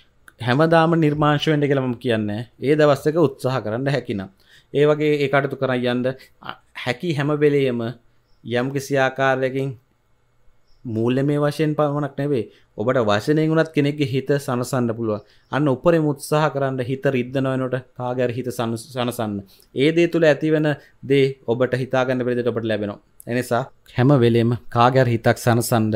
හැමදාම නිර්මාංශුවෙන්ට කළම කියන්න ඒ දවස්සක උත්සාහ කරන්න හැකිනම් ඒ වගේ ඒ අටතු කරන්න යන්න හැකි හැමවෙලේම යම් කිසිආකාරයකින් මූල්ල මේ වශයෙන් පමණක් නැවේ ඔබට වශනයෙන් වුණත් කෙනෙක් හිත සනසන්න පුළුව අන්න උපරම උත්සාහ කරන්න හිත රිද්ධනොයනොට කාගැර හිත සනසන්න ඒ දේ තුළ ඇතිවෙන දේ ඔබට හිතාගන්න පෙදට ඔබට ලැබෙනවා එනිසා හැම වෙලේම කාගැර හිතක් සනසන්ඩ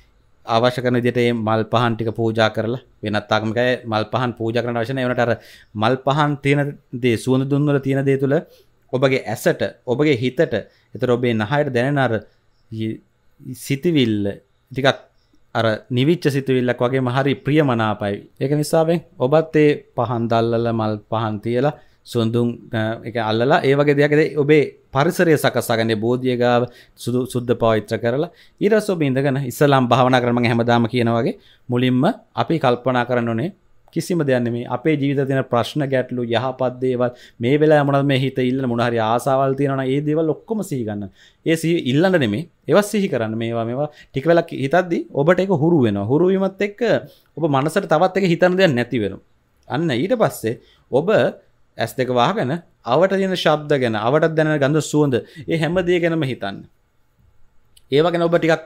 අවශ්‍ය කරන විදිහට මේ මල් පහන් ටික පූජා කරලා වෙනත් ආගමකය මල් පහන් පූජා කරන්න අවශ්‍ය නැහැ ඒනට අර මල් පහන් තියෙන දේ සුවඳ දුම් වල තියෙන දේ තුල ඔබගේ ඇසට ඔබගේ හිතට ඒතර ඔබේ නහයට දැනෙන අර සිතවිල්ල ටිකක් අර නිවිච්ච සිතුවිල්ලක් වගේ මහරි ප්‍රියමනාපයි. ඒක නිසාවෙන් ඔබත් ඒ පහන් දැල්ලලා මල් පහන් තියලා සුන්දුන් එක අල්ලලා ඒවගේ දෙයක්ද ඔබේ පරිසරය සකස්සාගන්නේ බෝධියගාව සුදු සුද්ධ පවිත්‍ර කරලා ඊරස් ඔබ ඉඳගෙන ඉස්සලාම් භාවනා කරම හැමදාම කියනවගේ මුලින්ම අපි කල්පනා කරන්න ඕනේ කිසිම දෙයන්න මේ අපේ ජීවිත තින ප්‍රශ්න ගැටලු යහපත් දේවල් මේ වෙලා මොනද මේ හිත ඉල්ල මොනහරි ආසාවල් තියෙනවා ඒ දේවල් ඔක්කොම සිහිගන්න ඒ සිහි ඉල්ලන්න නෙමේ ඒවත් සිහි කරන්න මේවා මේවා ටික වෙලක් හිතද්දි ඔබට ඒක හුරු වෙනවා හුරු වීමත් එක්ක ඔබ මනසට තවත් එක හිතන දෙයක් නැති වෙනවා අන්න ඊට පස්සේ ඔබ ඇස් දෙක වාහගන අවට තියෙන ශබ්ද ගැන අවට දැන ගඳ සුවඳ ඒ හැමදේ ගැනම හිතන්න ඒවගෙන ඔබ ටිකක්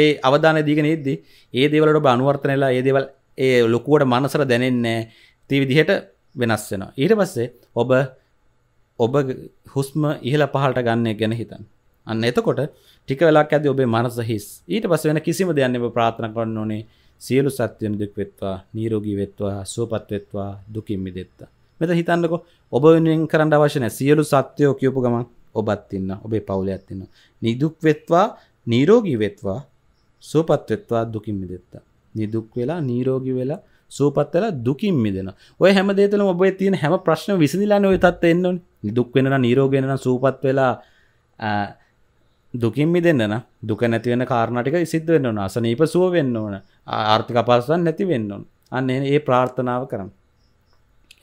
ඒ අවධාන දීගෙන ඉද්දි ඒ දේවලට ඔබ අනුවර්තනයලා ඒ දේවල් ඒ ලොකුවට මනසර දැනෙන්නේ ති විදිහට වෙනස් වෙනවා ඊට පස්සේ ඔබ ඔබ හුස්ම ඉහළ පහලට ගන්න ගැන හිතන් අන්න එතකොට ටික වෙලා ඇද ඔබේ මනස හිස් ඊට පස්ස වෙන කිසිම දෙයන්න ඔබ ප්‍රාථන කරන්න ඕනේ සියලු සත්‍යයන දුක් වෙත්වා නීරෝගී වෙත්වා සුවපත් වෙත්වා දුකින් මිදෙත්වා මෙත හිතන්නක ඔබ වෙනුවෙන් කරන්න අවශ්‍ය නැහැ සියලු සත්‍යෝ කියපු ගමන් ඔබත් ඉන්න ඔබේ පවුලයත් ඉන්න නිදුක් වෙත්වා නිරෝගී වෙත්වා සුවපත් වෙත්වා දුකින් මිදෙත්වා නිදුක් වෙලා නීරෝගි වෙලා සූපත් වෙලා දුකින් මිදෙන ඔය හැම දෙතන ඔබේ තියෙන හැම ප්‍රශ්න විසඳලාන ඔය තත් එන්න නිදුක් වෙන නීරෝග වෙන සූපත් වෙලා දුකින් මිදෙන්න්න දුක නැතිවෙන කාරණටික සිද්ධ වෙන්න ඕන අසනීප සුව වෙන්න ඕන ආර්ථික පාසන් නැති වෙන්න ඕන අන්න ඒ ප්‍රාර්ථනාව කරම්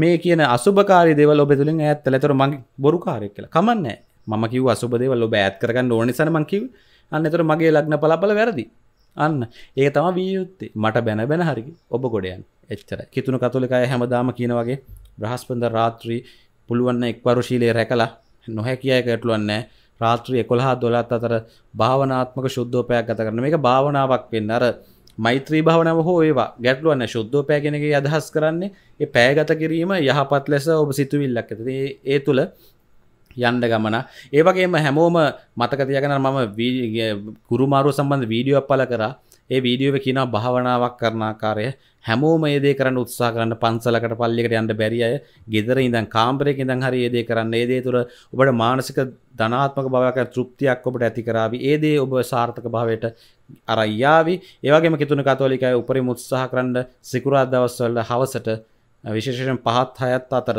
මේ කියන අසුභකාර දෙවල ඔබෙතුලින් ඇත් ලැතර මගේ බොරු කාරය කියලා කමන්න මම කිව අසුබදේවල් ඔබ ඇත් කරගන්න ඕනිසන මංකිව අන්නතර මගේ ලක්න පලපල වැරදි අන්න ඒ තම වියයුත්තේ මට බැන බැන හරි ඔබ ගොඩයන් එච්චර කිතුුණු කතුලිකය හැමදාම කියන වගේ බ්‍රහස්පන්ද රාත්‍රී පුළුවන්න එක්වරුශීලේ රැකලා නොහැ කියය කටලුවන්න රාත්‍රී එකොළහා දොලත් අතර භාවනාත්මක ශුද්ධෝපයක් ගත කරන මේ භාවනාවක් පෙන් අර මෛත්‍රී භාවනාව හෝ ඒවා ගැටලුවන්න ශුද්ධෝ පෑගෙනගේ අදහස් කරන්නේ ඒ පෑගත කිරීම යහපත් ලෙස ඔබ සිතුවිල්ලක් ඇති ඒ තුළ යන්ඩ ගමන ඒවගේම හැමෝම මතකතියගෙන මම ගුරුමාරුව සම්බන්ධ වීඩියෝ අපල කරා ඒ වීඩියෝ කියන භාවනාවක් කරන ආකාරය හැමෝම මේ දේ කරන්න උත්සාහ කරන්න පන්සලකට පල්ලියකට යන්න බැරි අය ගෙදර ඉඳන් කාමරයක ඉඳන් හරි මේ දේ කරන්න මේ දේ තුළ ඔබට මානසික ධනාත්මක භාවයක් තෘප්තියක් ඔබට ඇති කරાવી ඒ දේ ඔබ සාර්ථක භාවයට අරන් යාවි ඒ වගේම කිතුණ කතෝලිකය උපරිම උත්සාහ කරන්න සිකුරාදා දවස්වල හවසට විශේෂයෙන් පහත් හයත් අතර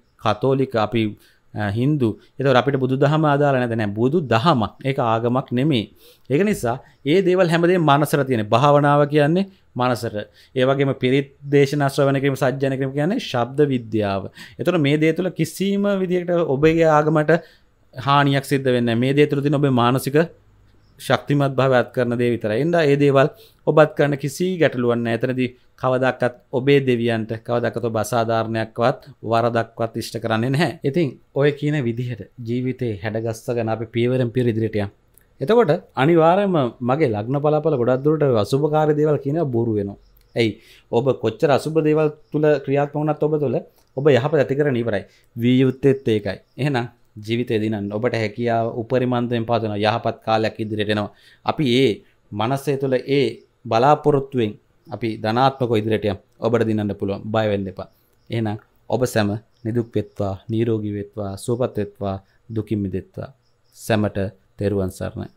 කතෝලික අපි හින්දු එතවට අපිට බුදු දහම අදාල නැතනෑ බුදු දහමක් ඒ ආගමක් නෙමේ ඒක නිසා ඒ දේවල් හැමදේ මනසර තියෙන භාවනාව කියන්නේ මනසර ඒවගේම පිරිත් දේශනශ්‍රවනකම සජ්ජනකම කියන්නේ ශබ්ද විද්‍යාව එතට මේ දේ තුළ කිසිීම විදිකට ඔබගේ ආගමට හානියක් සිද්ධ වෙන්න මේ දේ තුළ තින ඔබේ මානසික ශක්තිමත් භාවත් කරන දේ විතර එන්ඩ ඒ දේවල් ඔබත් කරන්න කිසි ගැටලුවන්න ඇතනදී කවදක්කත් ඔබේ දෙවියන්ට කවදකතු බසාධාරණයක්වත් වරදක්වත් ඉෂ්ට කරන්නේ නැහැ ඉතින් ඔය කියන විදිහට ජීවිතේ හැඩගස්ස ගන අප පීවරෙන් පිර ඉදිරිටිය එතකොට අනිවාරයම මගේ ලග්න පලාපල ගොඩක්දුරට වසුභකාර දේවල් කියන බොරු වෙනවා ඇයි ඔබ කොච්චර අසුභ දේවල් තුළ ක්‍රියාත්ම වනත් ඔබ තුළ ඔබ යහප ඇති කරන ඉවරයි වියයුත්තෙත් ඒකයි එහෙනම් ජීවිතය දිනන්න ඔබට හැකියාව උපරිමන්තයෙන් පාතන යහපත් කාලයක් ඉදිරිටෙනවා. අපි ඒ මනස්සේ තුළ ඒ බලාපොරොත්තුවෙන් අපි ධනාත්මක ඉදිරියට ඔබට දිනන්න පුළුවන් බයවෙන්න එපා එහෙනම් ඔබ සැම නිදුක් වෙත්වා නිරෝගී වෙත්වා සුවපත් වෙත්වා දුකින් මිදෙත්වා සැමට තෙරුවන් සරණයි